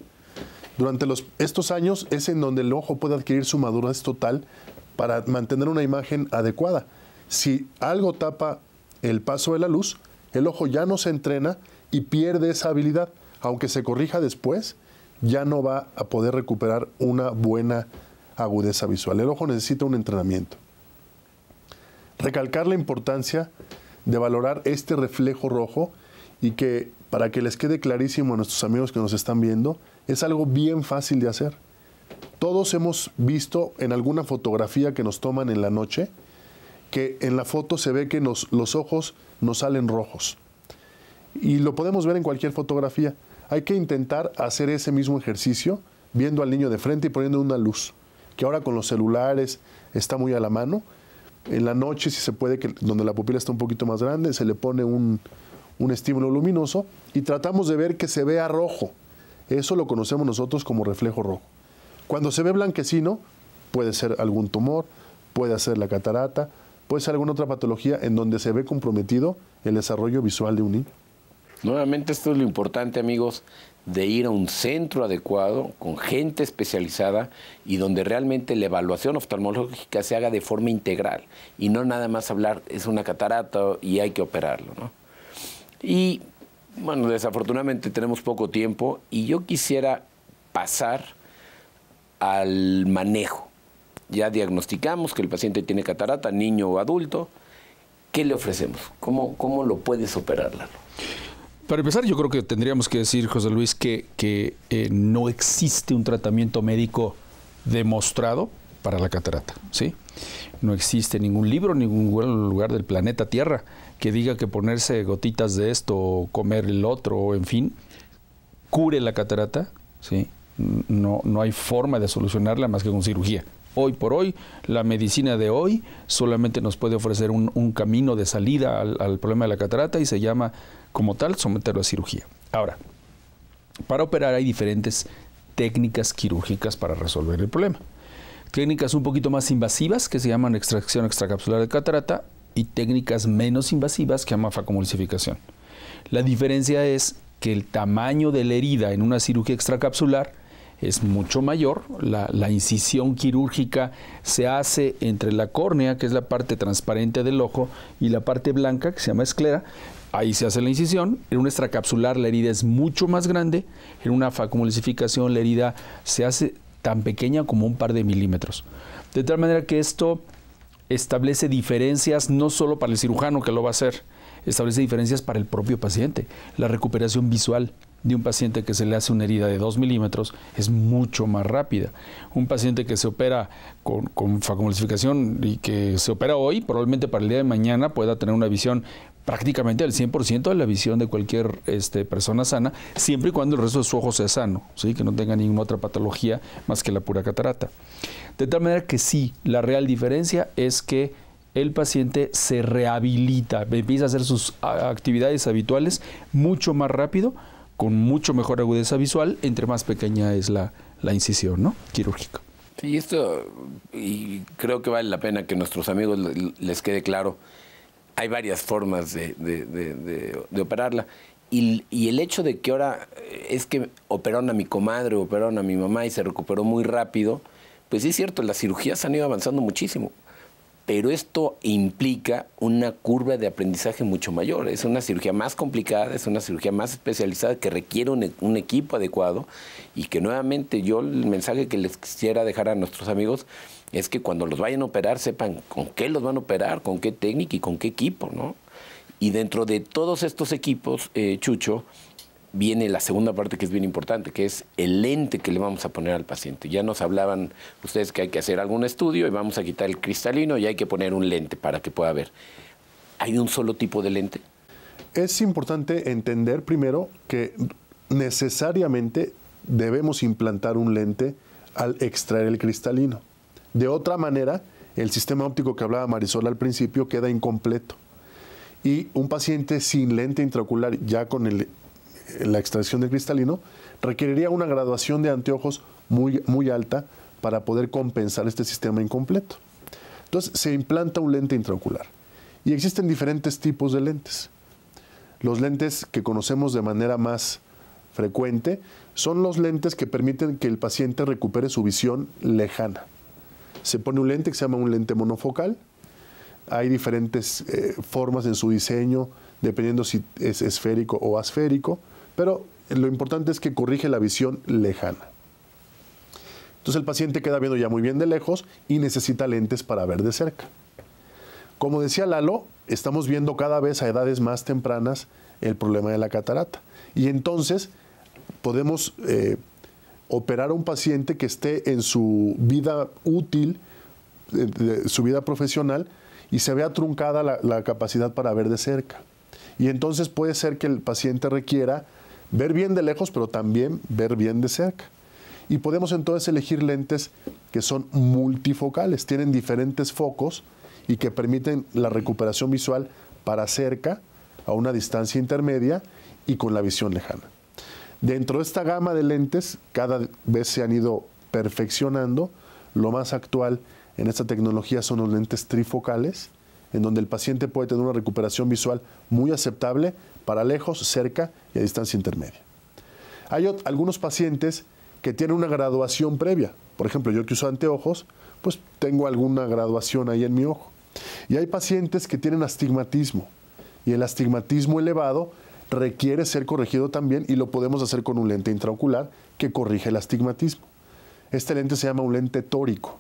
Durante los, estos años es en donde el ojo puede adquirir su madurez total para mantener una imagen adecuada si algo tapa el paso de la luz, el ojo ya no se entrena y pierde esa habilidad. Aunque se corrija después, ya no va a poder recuperar una buena agudeza visual. El ojo necesita un entrenamiento. Recalcar la importancia de valorar este reflejo rojo y que, para que les quede clarísimo a nuestros amigos que nos están viendo, es algo bien fácil de hacer. Todos hemos visto en alguna fotografía que nos toman en la noche que en la foto se ve que los ojos nos salen rojos. Y lo podemos ver en cualquier fotografía. Hay que intentar hacer ese mismo ejercicio viendo al niño de frente y poniendo una luz, que ahora con los celulares está muy a la mano. En la noche, si se puede, que donde la pupila está un poquito más grande, se le pone un, un estímulo luminoso y tratamos de ver que se vea rojo. Eso lo conocemos nosotros como reflejo rojo. Cuando se ve blanquecino, puede ser algún tumor, puede ser la catarata, puede ser alguna otra patología en donde se ve comprometido el desarrollo visual de un niño. Nuevamente esto es lo importante, amigos, de ir a un centro adecuado, con gente especializada y donde realmente la evaluación oftalmológica se haga de forma integral y no nada más hablar es una catarata y hay que operarlo. Y bueno, desafortunadamente tenemos poco tiempo y yo quisiera pasar al manejo ya diagnosticamos que el paciente tiene catarata, niño o adulto, ¿qué le ofrecemos? ¿Cómo, cómo lo puedes operar, Para empezar, yo creo que tendríamos que decir, José Luis, que, que eh, no existe un tratamiento médico demostrado para la catarata, ¿sí? No existe ningún libro, ningún lugar del planeta Tierra que diga que ponerse gotitas de esto o comer el otro, en fin, cure la catarata, ¿sí? No, no hay forma de solucionarla más que con cirugía hoy por hoy, la medicina de hoy solamente nos puede ofrecer un, camino de salida al, problema de la catarata y se llama como tal someterlo a cirugía. Ahora, para operar hay diferentes técnicas quirúrgicas para resolver el problema. Técnicas un poquito más invasivas que se llaman extracción extracapsular de catarata y técnicas menos invasivas que llaman facomulsificación. La diferencia es que el tamaño de la herida en una cirugía extracapsular es mucho mayor, la, incisión quirúrgica se hace entre la córnea, que es la parte transparente del ojo, y la parte blanca, que se llama esclera, ahí se hace la incisión, en un extracapsular la herida es mucho más grande, en una facumulsificación la herida se hace tan pequeña como un par de milímetros. De tal manera que esto establece diferencias no solo para el cirujano que lo va a hacer, establece diferencias para el propio paciente, la recuperación visual, de un paciente que se le hace una herida de 2 milímetros es mucho más rápida. Un paciente que se opera con, con facomulsificación y que se opera hoy, probablemente para el día de mañana pueda tener una visión prácticamente del 100% de la visión de cualquier este, persona sana, siempre y cuando el resto de su ojo sea sano, ¿sí? que no tenga ninguna otra patología más que la pura catarata. De tal manera que sí, la real diferencia es que el paciente se rehabilita, empieza a hacer sus actividades habituales mucho más rápido con mucho mejor agudeza visual entre más pequeña es la, la incisión ¿no? quirúrgica. Y esto, y creo que vale la pena que nuestros amigos les quede claro, hay varias formas de, operarla. Y, el hecho de que ahora eh, es que operaron a mi comadre, operaron a mi mamá y se recuperó muy rápido, pues es cierto, las cirugías han ido avanzando muchísimo pero esto implica una curva de aprendizaje mucho mayor. Es una cirugía más complicada, es una cirugía más especializada que requiere e-, un, equipo adecuado y que nuevamente yo el mensaje que les quisiera dejar a nuestros amigos es que cuando los vayan a operar sepan con qué los van a operar, con qué técnica y con qué equipo, ¿no? Y dentro de todos estos equipos, eh, Chucho, viene la segunda parte que es bien importante, que es el lente que le vamos a poner al paciente. Ya nos hablaban ustedes que hay que hacer algún estudio y vamos a quitar el cristalino y hay que poner un lente para que pueda ver. ¿Hay un solo tipo de lente? Es importante entender primero que necesariamente debemos implantar un lente al extraer el cristalino. De otra manera, el sistema óptico que hablaba Marisol al principio queda incompleto. Y un paciente sin lente intraocular, ya con el la extracción del cristalino, requeriría una graduación de anteojos muy, muy alta para poder compensar este sistema incompleto. Entonces se implanta un lente intraocular y existen diferentes tipos de lentes. Los lentes que conocemos de manera más frecuente son los lentes que permiten que el paciente recupere su visión lejana. Se pone un lente que se llama un lente monofocal. Hay diferentes eh, formas en su diseño, dependiendo si es esférico o asférico. Pero lo importante es que corrige la visión lejana. Entonces el paciente queda viendo ya muy bien de lejos y necesita lentes para ver de cerca. Como decía Lalo, estamos viendo cada vez a edades más tempranas el problema de la catarata. Y entonces podemos eh, operar a un paciente que esté en su vida útil, su vida profesional, y se vea truncada la capacidad para ver de cerca. Y entonces puede ser que el paciente requiera ver bien de lejos, pero también ver bien de cerca. Y podemos entonces elegir lentes que son multifocales, tienen diferentes focos y que permiten la recuperación visual para cerca, a una distancia intermedia y con la visión lejana. Dentro de esta gama de lentes, cada vez se han ido perfeccionando. Lo más actual en esta tecnología son los lentes trifocales, en donde el paciente puede tener una recuperación visual muy aceptable para lejos, cerca y a distancia intermedia. Hay algunos pacientes que tienen una graduación previa. Por ejemplo, yo que uso anteojos, pues tengo alguna graduación ahí en mi ojo. Y hay pacientes que tienen astigmatismo. Y el astigmatismo elevado requiere ser corregido también y lo podemos hacer con un lente intraocular que corrige el astigmatismo. Este lente se llama un lente tórico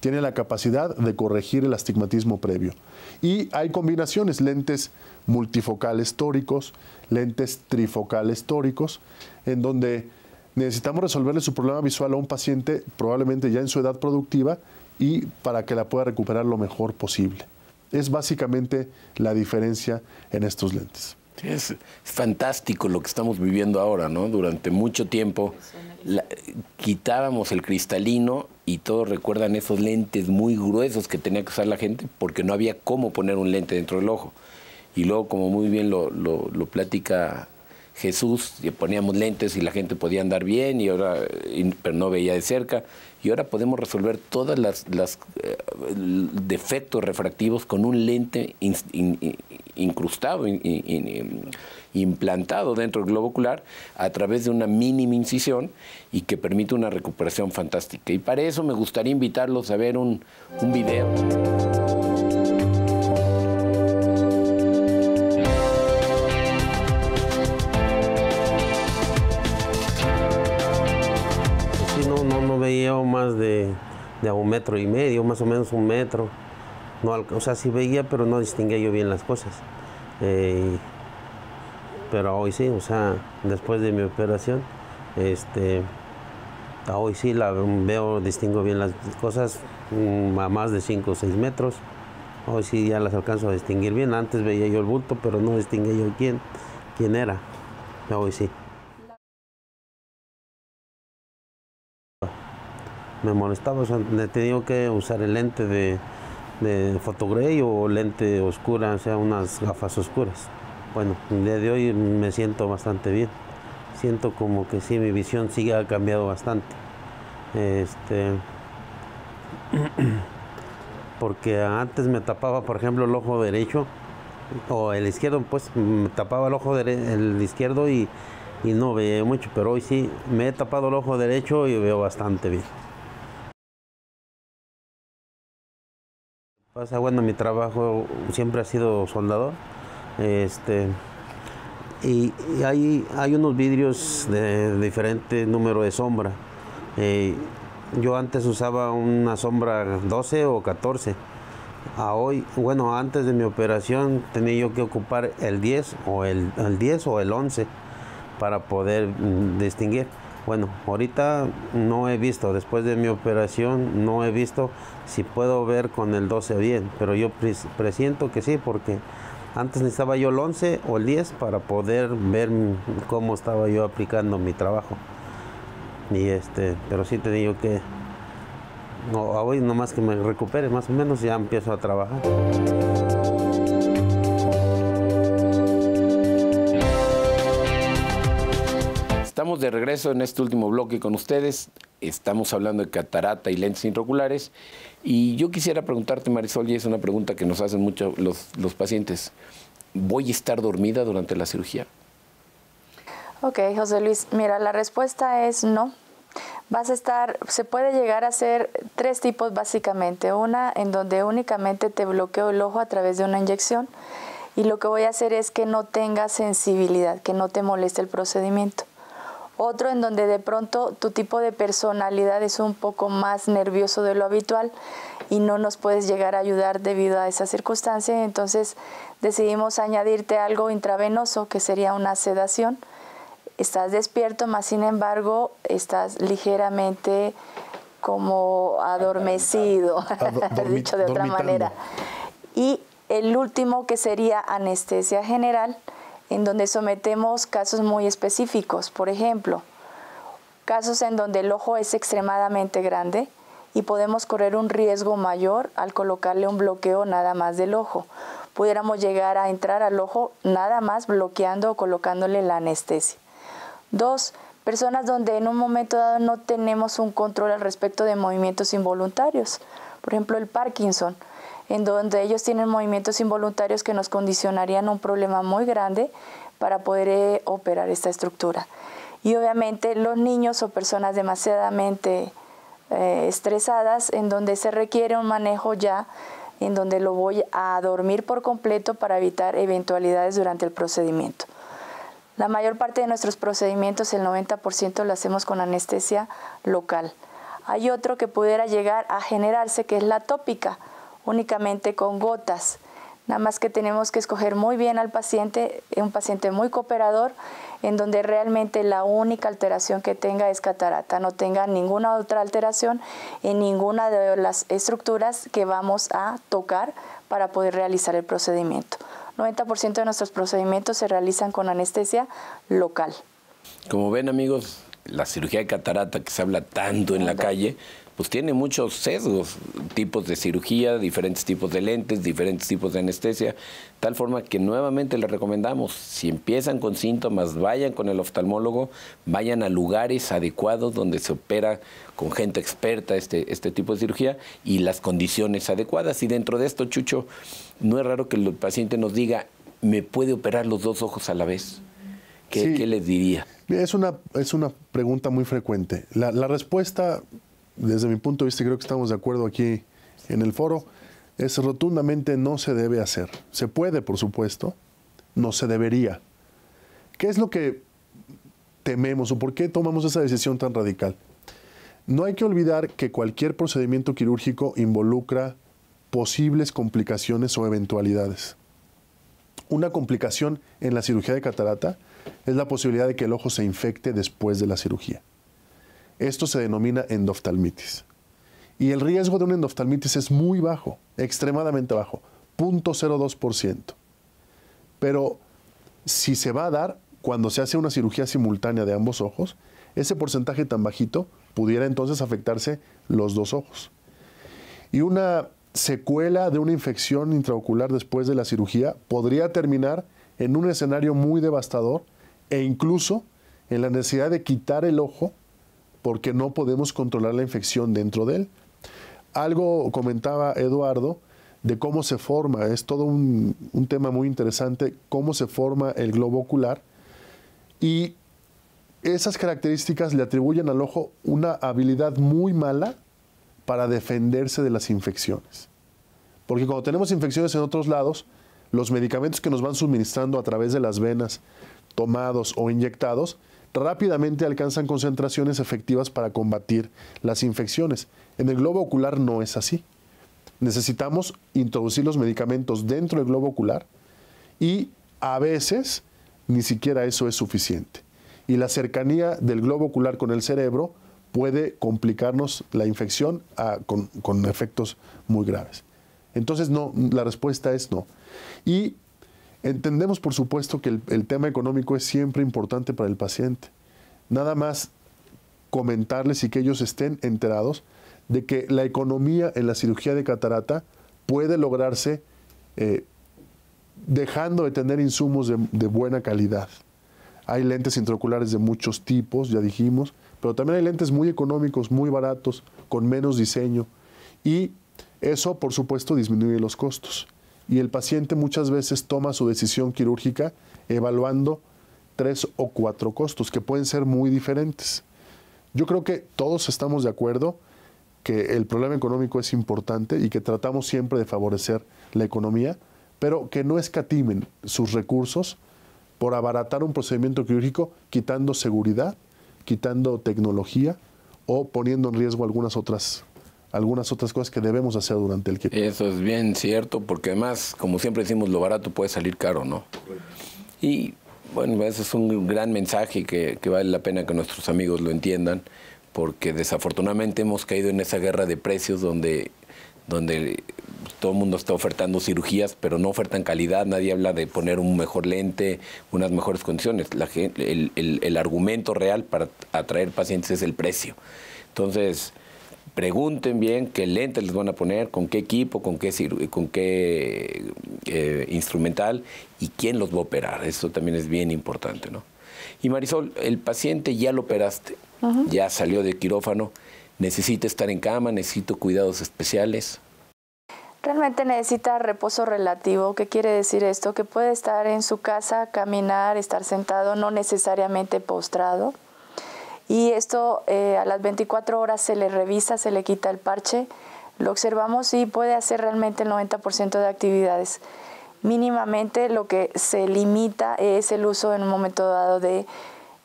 tiene la capacidad de corregir el astigmatismo previo. Y hay combinaciones, lentes multifocales tóricos, lentes trifocales tóricos, en donde necesitamos resolverle su problema visual a un paciente probablemente ya en su edad productiva y para que la pueda recuperar lo mejor posible. Es básicamente la diferencia en estos lentes. Es fantástico lo que estamos viviendo ahora, ¿no? Durante mucho tiempo quitábamos el cristalino y todos recuerdan esos lentes muy gruesos que tenía que usar la gente porque no había cómo poner un lente dentro del ojo. Y luego, como muy bien lo, platica Jesús, poníamos lentes y la gente podía andar bien, y ahora, pero no veía de cerca y ahora podemos resolver todas las, eh, defectos refractivos con un lente incrustado, implantado dentro del globo ocular a través de una mínima incisión y que permite una recuperación fantástica. Y para eso me gustaría invitarlos a ver un, un video. más de, un metro y medio, más o menos un metro. No, o sea, sí veía, pero no distinguía yo bien las cosas. Eh, pero hoy sí, o sea, después de mi operación, este, hoy sí la veo, distingo bien las cosas mm, a más de 5 o 6 metros. Hoy sí ya las alcanzo a distinguir bien. Antes veía yo el bulto, pero no distinguía yo quién, quién era. Hoy sí. me molestaba, o sea, he tenido que usar el lente de, de fotogrey o lente oscura, o sea, unas gafas oscuras. Bueno, el día de hoy me siento bastante bien. Siento como que sí, mi visión sí ha cambiado bastante. Este, porque antes me tapaba, por ejemplo, el ojo derecho o el izquierdo, pues me tapaba el ojo el izquierdo y, y no veía mucho, pero hoy sí me he tapado el ojo derecho y veo bastante bien. bueno, mi trabajo siempre ha sido soldador. Este, y, hay, hay unos vidrios de, diferente número de sombra. Eh, yo antes usaba una sombra 12 o 14. A hoy, bueno, antes de mi operación tenía yo que ocupar el 10 o el 10 o el 11 para poder mm, distinguir. Bueno, ahorita no he visto, después de mi operación no he visto si puedo ver con el 12 bien, pero yo presiento que sí, porque antes necesitaba yo el 11 o el 10 para poder ver cómo estaba yo aplicando mi trabajo. Y este, pero sí te digo que no, hoy nomás que me recupere más o menos ya empiezo a trabajar. de regreso en este último bloque con ustedes. Estamos hablando de catarata y lentes intraoculares. Y yo quisiera preguntarte, Marisol, y es una pregunta que nos hacen muchos los, pacientes. ¿Voy a estar dormida durante la cirugía? Ok, José Luis, mira, la respuesta es no. Vas a estar, se puede llegar a hacer tres tipos básicamente. Una en donde únicamente te bloqueo el ojo a través de una inyección y lo que voy a hacer es que no tenga sensibilidad, que no te moleste el procedimiento otro en donde de pronto tu tipo de personalidad es un poco más nervioso de lo habitual y no nos puedes llegar a ayudar debido a esa circunstancia. Entonces decidimos añadirte algo intravenoso que sería una sedación. Estás despierto, más sin embargo estás ligeramente como adormecido, dicho de otra manera. Y el último que sería anestesia general en donde sometemos casos muy específicos, por ejemplo, casos en donde el ojo es extremadamente grande y podemos correr un riesgo mayor al colocarle un bloqueo nada más del ojo. Pudiéramos llegar a entrar al ojo nada más bloqueando o colocándole la anestesia. Dos, personas donde en un momento dado no tenemos un control al respecto de movimientos involuntarios. Por ejemplo, el Parkinson en donde ellos tienen movimientos involuntarios que nos condicionarían un problema muy grande para poder eh, operar esta estructura. Y obviamente los niños o personas demasiadamente eh, estresadas, en donde se requiere un manejo ya, en donde lo voy a dormir por completo para evitar eventualidades durante el procedimiento. La mayor parte de nuestros procedimientos, el 90%, lo hacemos con anestesia local. Hay otro que pudiera llegar a generarse, que es la tópica, únicamente con gotas. Nada más que tenemos que escoger muy bien al paciente, un paciente muy cooperador, en donde realmente la única alteración que tenga es catarata, no tenga ninguna otra alteración en ninguna de las estructuras que vamos a tocar para poder realizar el procedimiento. 90% de nuestros procedimientos se realizan con anestesia local. Como ven amigos, la cirugía de catarata que se habla tanto en la calle pues tiene muchos sesgos, tipos de cirugía, diferentes tipos de lentes, diferentes tipos de anestesia, tal forma que nuevamente le recomendamos, si empiezan con síntomas, vayan con el oftalmólogo, vayan a lugares adecuados donde se opera con gente experta este, este tipo de cirugía y las condiciones adecuadas. Y dentro de esto, Chucho, no es raro que el paciente nos diga, ¿me puede operar los dos ojos a la vez? ¿Qué, les diría? Es una, es una pregunta muy frecuente. la respuesta desde mi punto de vista, creo que estamos de acuerdo aquí en el foro, es rotundamente no se debe hacer. Se puede, por supuesto, no se debería. ¿Qué es lo que tememos o por qué tomamos esa decisión tan radical? No hay que olvidar que cualquier procedimiento quirúrgico involucra posibles complicaciones o eventualidades. Una complicación en la cirugía de catarata es la posibilidad de que el ojo se infecte después de la cirugía. Esto se denomina endoftalmitis. Y el riesgo de una endoftalmitis es muy bajo, extremadamente bajo, 0.02%. Pero si se va a dar cuando se hace una cirugía simultánea de ambos ojos, ese porcentaje tan bajito pudiera entonces afectarse los dos ojos. Y una secuela de una infección intraocular después de la cirugía podría terminar en un escenario muy devastador e incluso en la necesidad de quitar el ojo porque no podemos controlar la infección dentro de él. Algo comentaba Eduardo de cómo se forma, es todo un, tema muy interesante, cómo se forma el globo ocular y esas características le atribuyen al ojo una habilidad muy mala para defenderse de las infecciones. Porque cuando tenemos infecciones en otros lados, los medicamentos que nos van suministrando a través de las venas, tomados o inyectados, rápidamente alcanzan concentraciones efectivas para combatir las infecciones. En el globo ocular no es así. Necesitamos introducir los medicamentos dentro del globo ocular y a veces ni siquiera eso es suficiente. Y la cercanía del globo ocular con el cerebro puede complicarnos la infección ah, con, con efectos muy graves. Entonces, no, la respuesta es no. Y Entendemos, por supuesto, que el, tema económico es siempre importante para el paciente. Nada más comentarles y que ellos estén enterados de que la economía en la cirugía de catarata puede lograrse eh, dejando de tener insumos de, de buena calidad. Hay lentes intraoculares de muchos tipos, ya dijimos, pero también hay lentes muy económicos, muy baratos, con menos diseño. Y eso, por supuesto, disminuye los costos y el paciente muchas veces toma su decisión quirúrgica evaluando tres o cuatro costos que pueden ser muy diferentes. Yo creo que todos estamos de acuerdo que el problema económico es importante y que tratamos siempre de favorecer la economía, pero que no escatimen sus recursos por abaratar un procedimiento quirúrgico quitando seguridad, quitando tecnología o poniendo en riesgo algunas otras algunas otras cosas que debemos hacer durante el quinto. Eso es bien cierto, porque además, como siempre decimos, lo barato puede salir caro, ¿no? Y bueno, ese es un gran mensaje que, que vale la pena que nuestros amigos lo entiendan, porque desafortunadamente hemos caído en esa guerra de precios donde, donde todo el mundo está ofertando cirugías, pero no ofertan calidad, nadie habla de poner un mejor lente, unas mejores condiciones. La, el, el argumento real para atraer pacientes es el precio. Entonces, pregunten bien qué lentes les van a poner, con qué equipo, con qué, con qué eh, instrumental y quién los va a operar. Eso también es bien importante, Y Marisol, el paciente ya lo operaste, ya salió de quirófano, necesita estar en cama, necesito cuidados especiales. Realmente necesita reposo relativo. ¿Qué quiere decir esto? Que puede estar en su casa, caminar, estar sentado, no necesariamente postrado y esto eh, a las 24 horas se le revisa, se le quita el parche, lo observamos y puede hacer realmente el 90% de actividades. Mínimamente lo que se limita es el uso en un momento dado de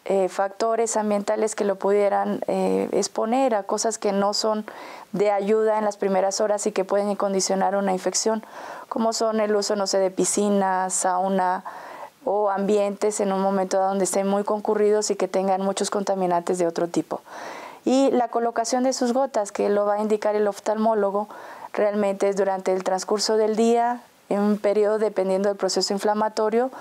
eh, factores ambientales que lo pudieran eh, exponer a cosas que no son de ayuda en las primeras horas y que pueden condicionar una infección, como son el uso, no sé, de piscinas, sauna, o ambientes en un momento donde estén muy concurridos y que tengan muchos contaminantes de otro tipo. Y la colocación de sus gotas, que lo va a indicar el oftalmólogo, realmente es durante el transcurso del día, en un periodo dependiendo del proceso inflamatorio,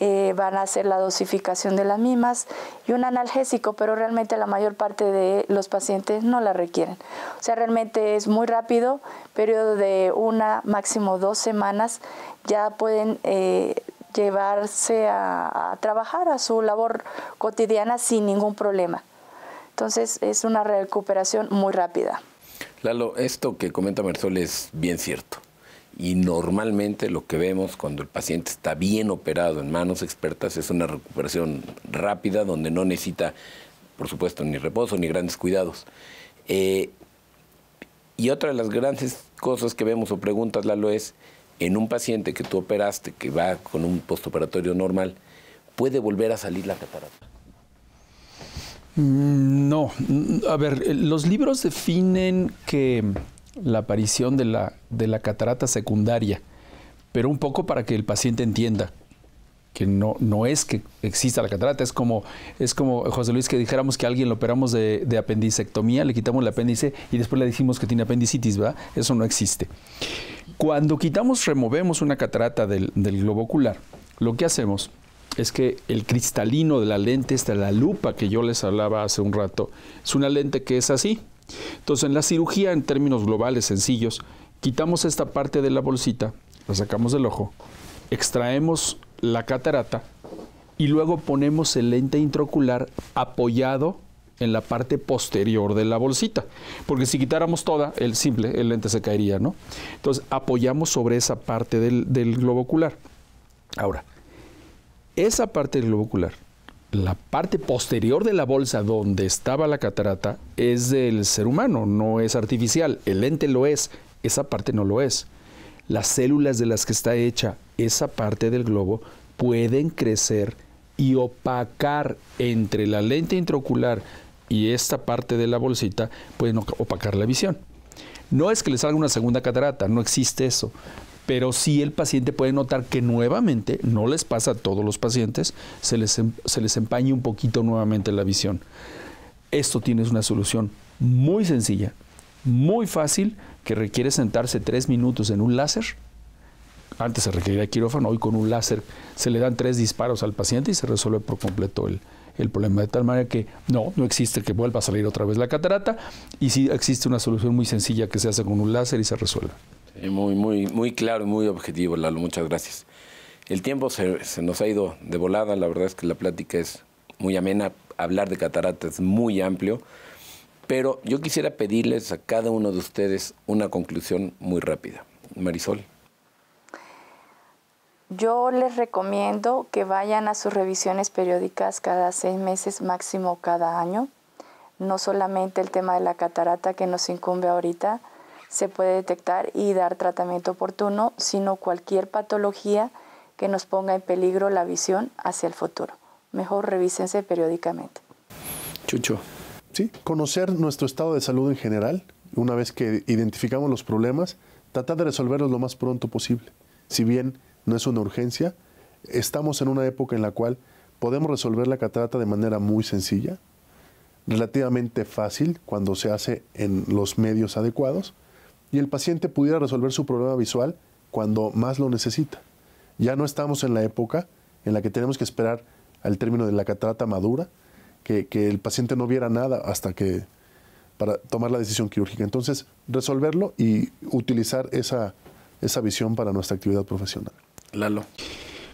eh, van a hacer la dosificación de las mismas y un analgésico, pero realmente la mayor parte de los pacientes no la requieren. O sea, realmente es muy rápido, periodo de una, máximo dos semanas, ya pueden eh, llevarse a, trabajar a su labor cotidiana sin ningún problema. Entonces es una recuperación muy rápida. Lalo, esto que comenta Marisol es bien cierto. Y normalmente lo que vemos cuando el paciente está bien operado en manos expertas es una recuperación rápida donde no necesita, por supuesto, ni reposo ni grandes cuidados. Eh, y otra de las grandes cosas que vemos o preguntas, Lalo, es en un paciente que tú operaste, que va con un postoperatorio normal, puede volver a salir la catarata? Mm, no, mm, a ver, los libros definen que la aparición de la, de la catarata secundaria, pero un poco para que el paciente entienda que no, no es que exista la catarata, es como, es como José Luis que dijéramos que a alguien lo operamos de, de apendicectomía, le quitamos el apéndice y después le dijimos que tiene apendicitis, va Eso no existe. Cuando quitamos, removemos una catarata del, globo ocular, lo que hacemos es que el cristalino de la lente, esta la lupa que yo les hablaba hace un rato, es una lente que es así. Entonces, en la cirugía, en términos globales sencillos, quitamos esta parte de la bolsita, la sacamos del ojo, extraemos la catarata y luego ponemos el lente intraocular apoyado en la parte posterior de la bolsita, porque si quitáramos toda, el simple, el lente se caería, ¿no? Entonces apoyamos sobre esa parte del, del globo ocular. Ahora, esa parte del globo ocular, la parte posterior de la bolsa donde estaba la catarata, es del ser humano, no es artificial. El lente lo es, esa parte no lo es. Las células de las que está hecha esa parte del globo pueden crecer y opacar entre la lente intraocular y esta parte de la bolsita pueden opacar la visión. No es que les salga una segunda catarata, no existe eso, pero sí el paciente puede notar que nuevamente, no les pasa a todos los pacientes, se les, em-, se les empañe un poquito nuevamente la visión. Esto tiene una solución muy sencilla, muy fácil, que requiere sentarse tres minutos en un láser. Antes se requería quirófano, hoy con un láser se le dan tres disparos al paciente y se resuelve por completo el, el problema, de tal manera que no, no existe que vuelva a salir otra vez la catarata y sí existe una solución muy sencilla que se hace con un láser y se resuelve. muy, muy, muy claro y muy objetivo, Lalo, muchas gracias. El tiempo se, se nos ha ido de volada, la verdad es que la plática es muy amena, hablar de catarata es muy amplio, pero yo quisiera pedirles a cada uno de ustedes una conclusión muy rápida. Marisol. Yo les recomiendo que vayan a sus revisiones periódicas cada seis meses, máximo cada año. No solamente el tema de la catarata que nos incumbe ahorita se puede detectar y dar tratamiento oportuno, sino cualquier patología que nos ponga en peligro la visión hacia el futuro. Mejor revísense periódicamente. Chucho. Sí, conocer nuestro estado de salud en general, una vez que identificamos los problemas, tratar de resolverlos lo más pronto posible. Si bien no es una urgencia. Estamos en una época en la cual podemos resolver la catarata de manera muy sencilla, relativamente fácil cuando se hace en los medios adecuados, y el paciente pudiera resolver su problema visual cuando más lo necesita. Ya no estamos en la época en la que tenemos que esperar al término de la catarata madura, que, el paciente no viera nada hasta que para tomar la decisión quirúrgica. Entonces, resolverlo y utilizar esa visión para nuestra actividad profesional. Lalo.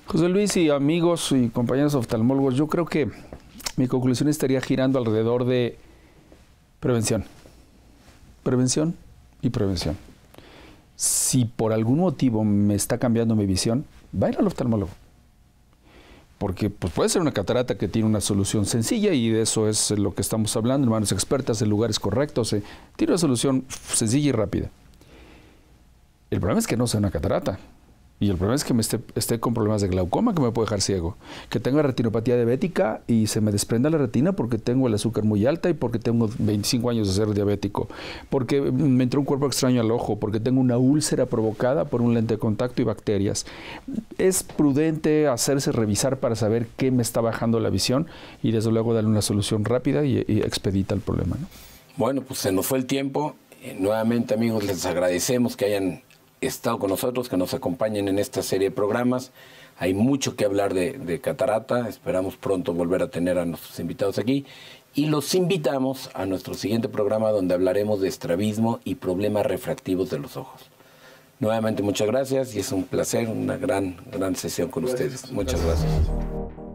José Luis y amigos y compañeros oftalmólogos, yo creo que mi conclusión estaría girando alrededor de prevención. Prevención y prevención. Si por algún motivo me está cambiando mi visión, va a ir al oftalmólogo. Porque pues, puede ser una catarata que tiene una solución sencilla y de eso es lo que estamos hablando, hermanos expertas en lugares correctos. Eh, tiene una solución sencilla y rápida. El problema es que no sea una catarata y el problema es que me esté, con problemas de glaucoma que me puede dejar ciego, que tenga retinopatía diabética y se me desprenda la retina porque tengo el azúcar muy alta y porque tengo 25 años de ser diabético, porque me entró un cuerpo extraño al ojo, porque tengo una úlcera provocada por un lente de contacto y bacterias. Es prudente hacerse revisar para saber qué me está bajando la visión y desde luego darle una solución rápida y, expedita al problema. Bueno, pues se nos fue el tiempo. Eh, nuevamente amigos, les agradecemos que hayan estado con nosotros, que nos acompañen en esta serie de programas. Hay mucho que hablar de, catarata. Esperamos pronto volver a tener a nuestros invitados aquí. Y los invitamos a nuestro siguiente programa donde hablaremos de estrabismo y problemas refractivos de los ojos. Nuevamente muchas gracias y es un placer, una gran, gran sesión con ustedes. Muchas gracias.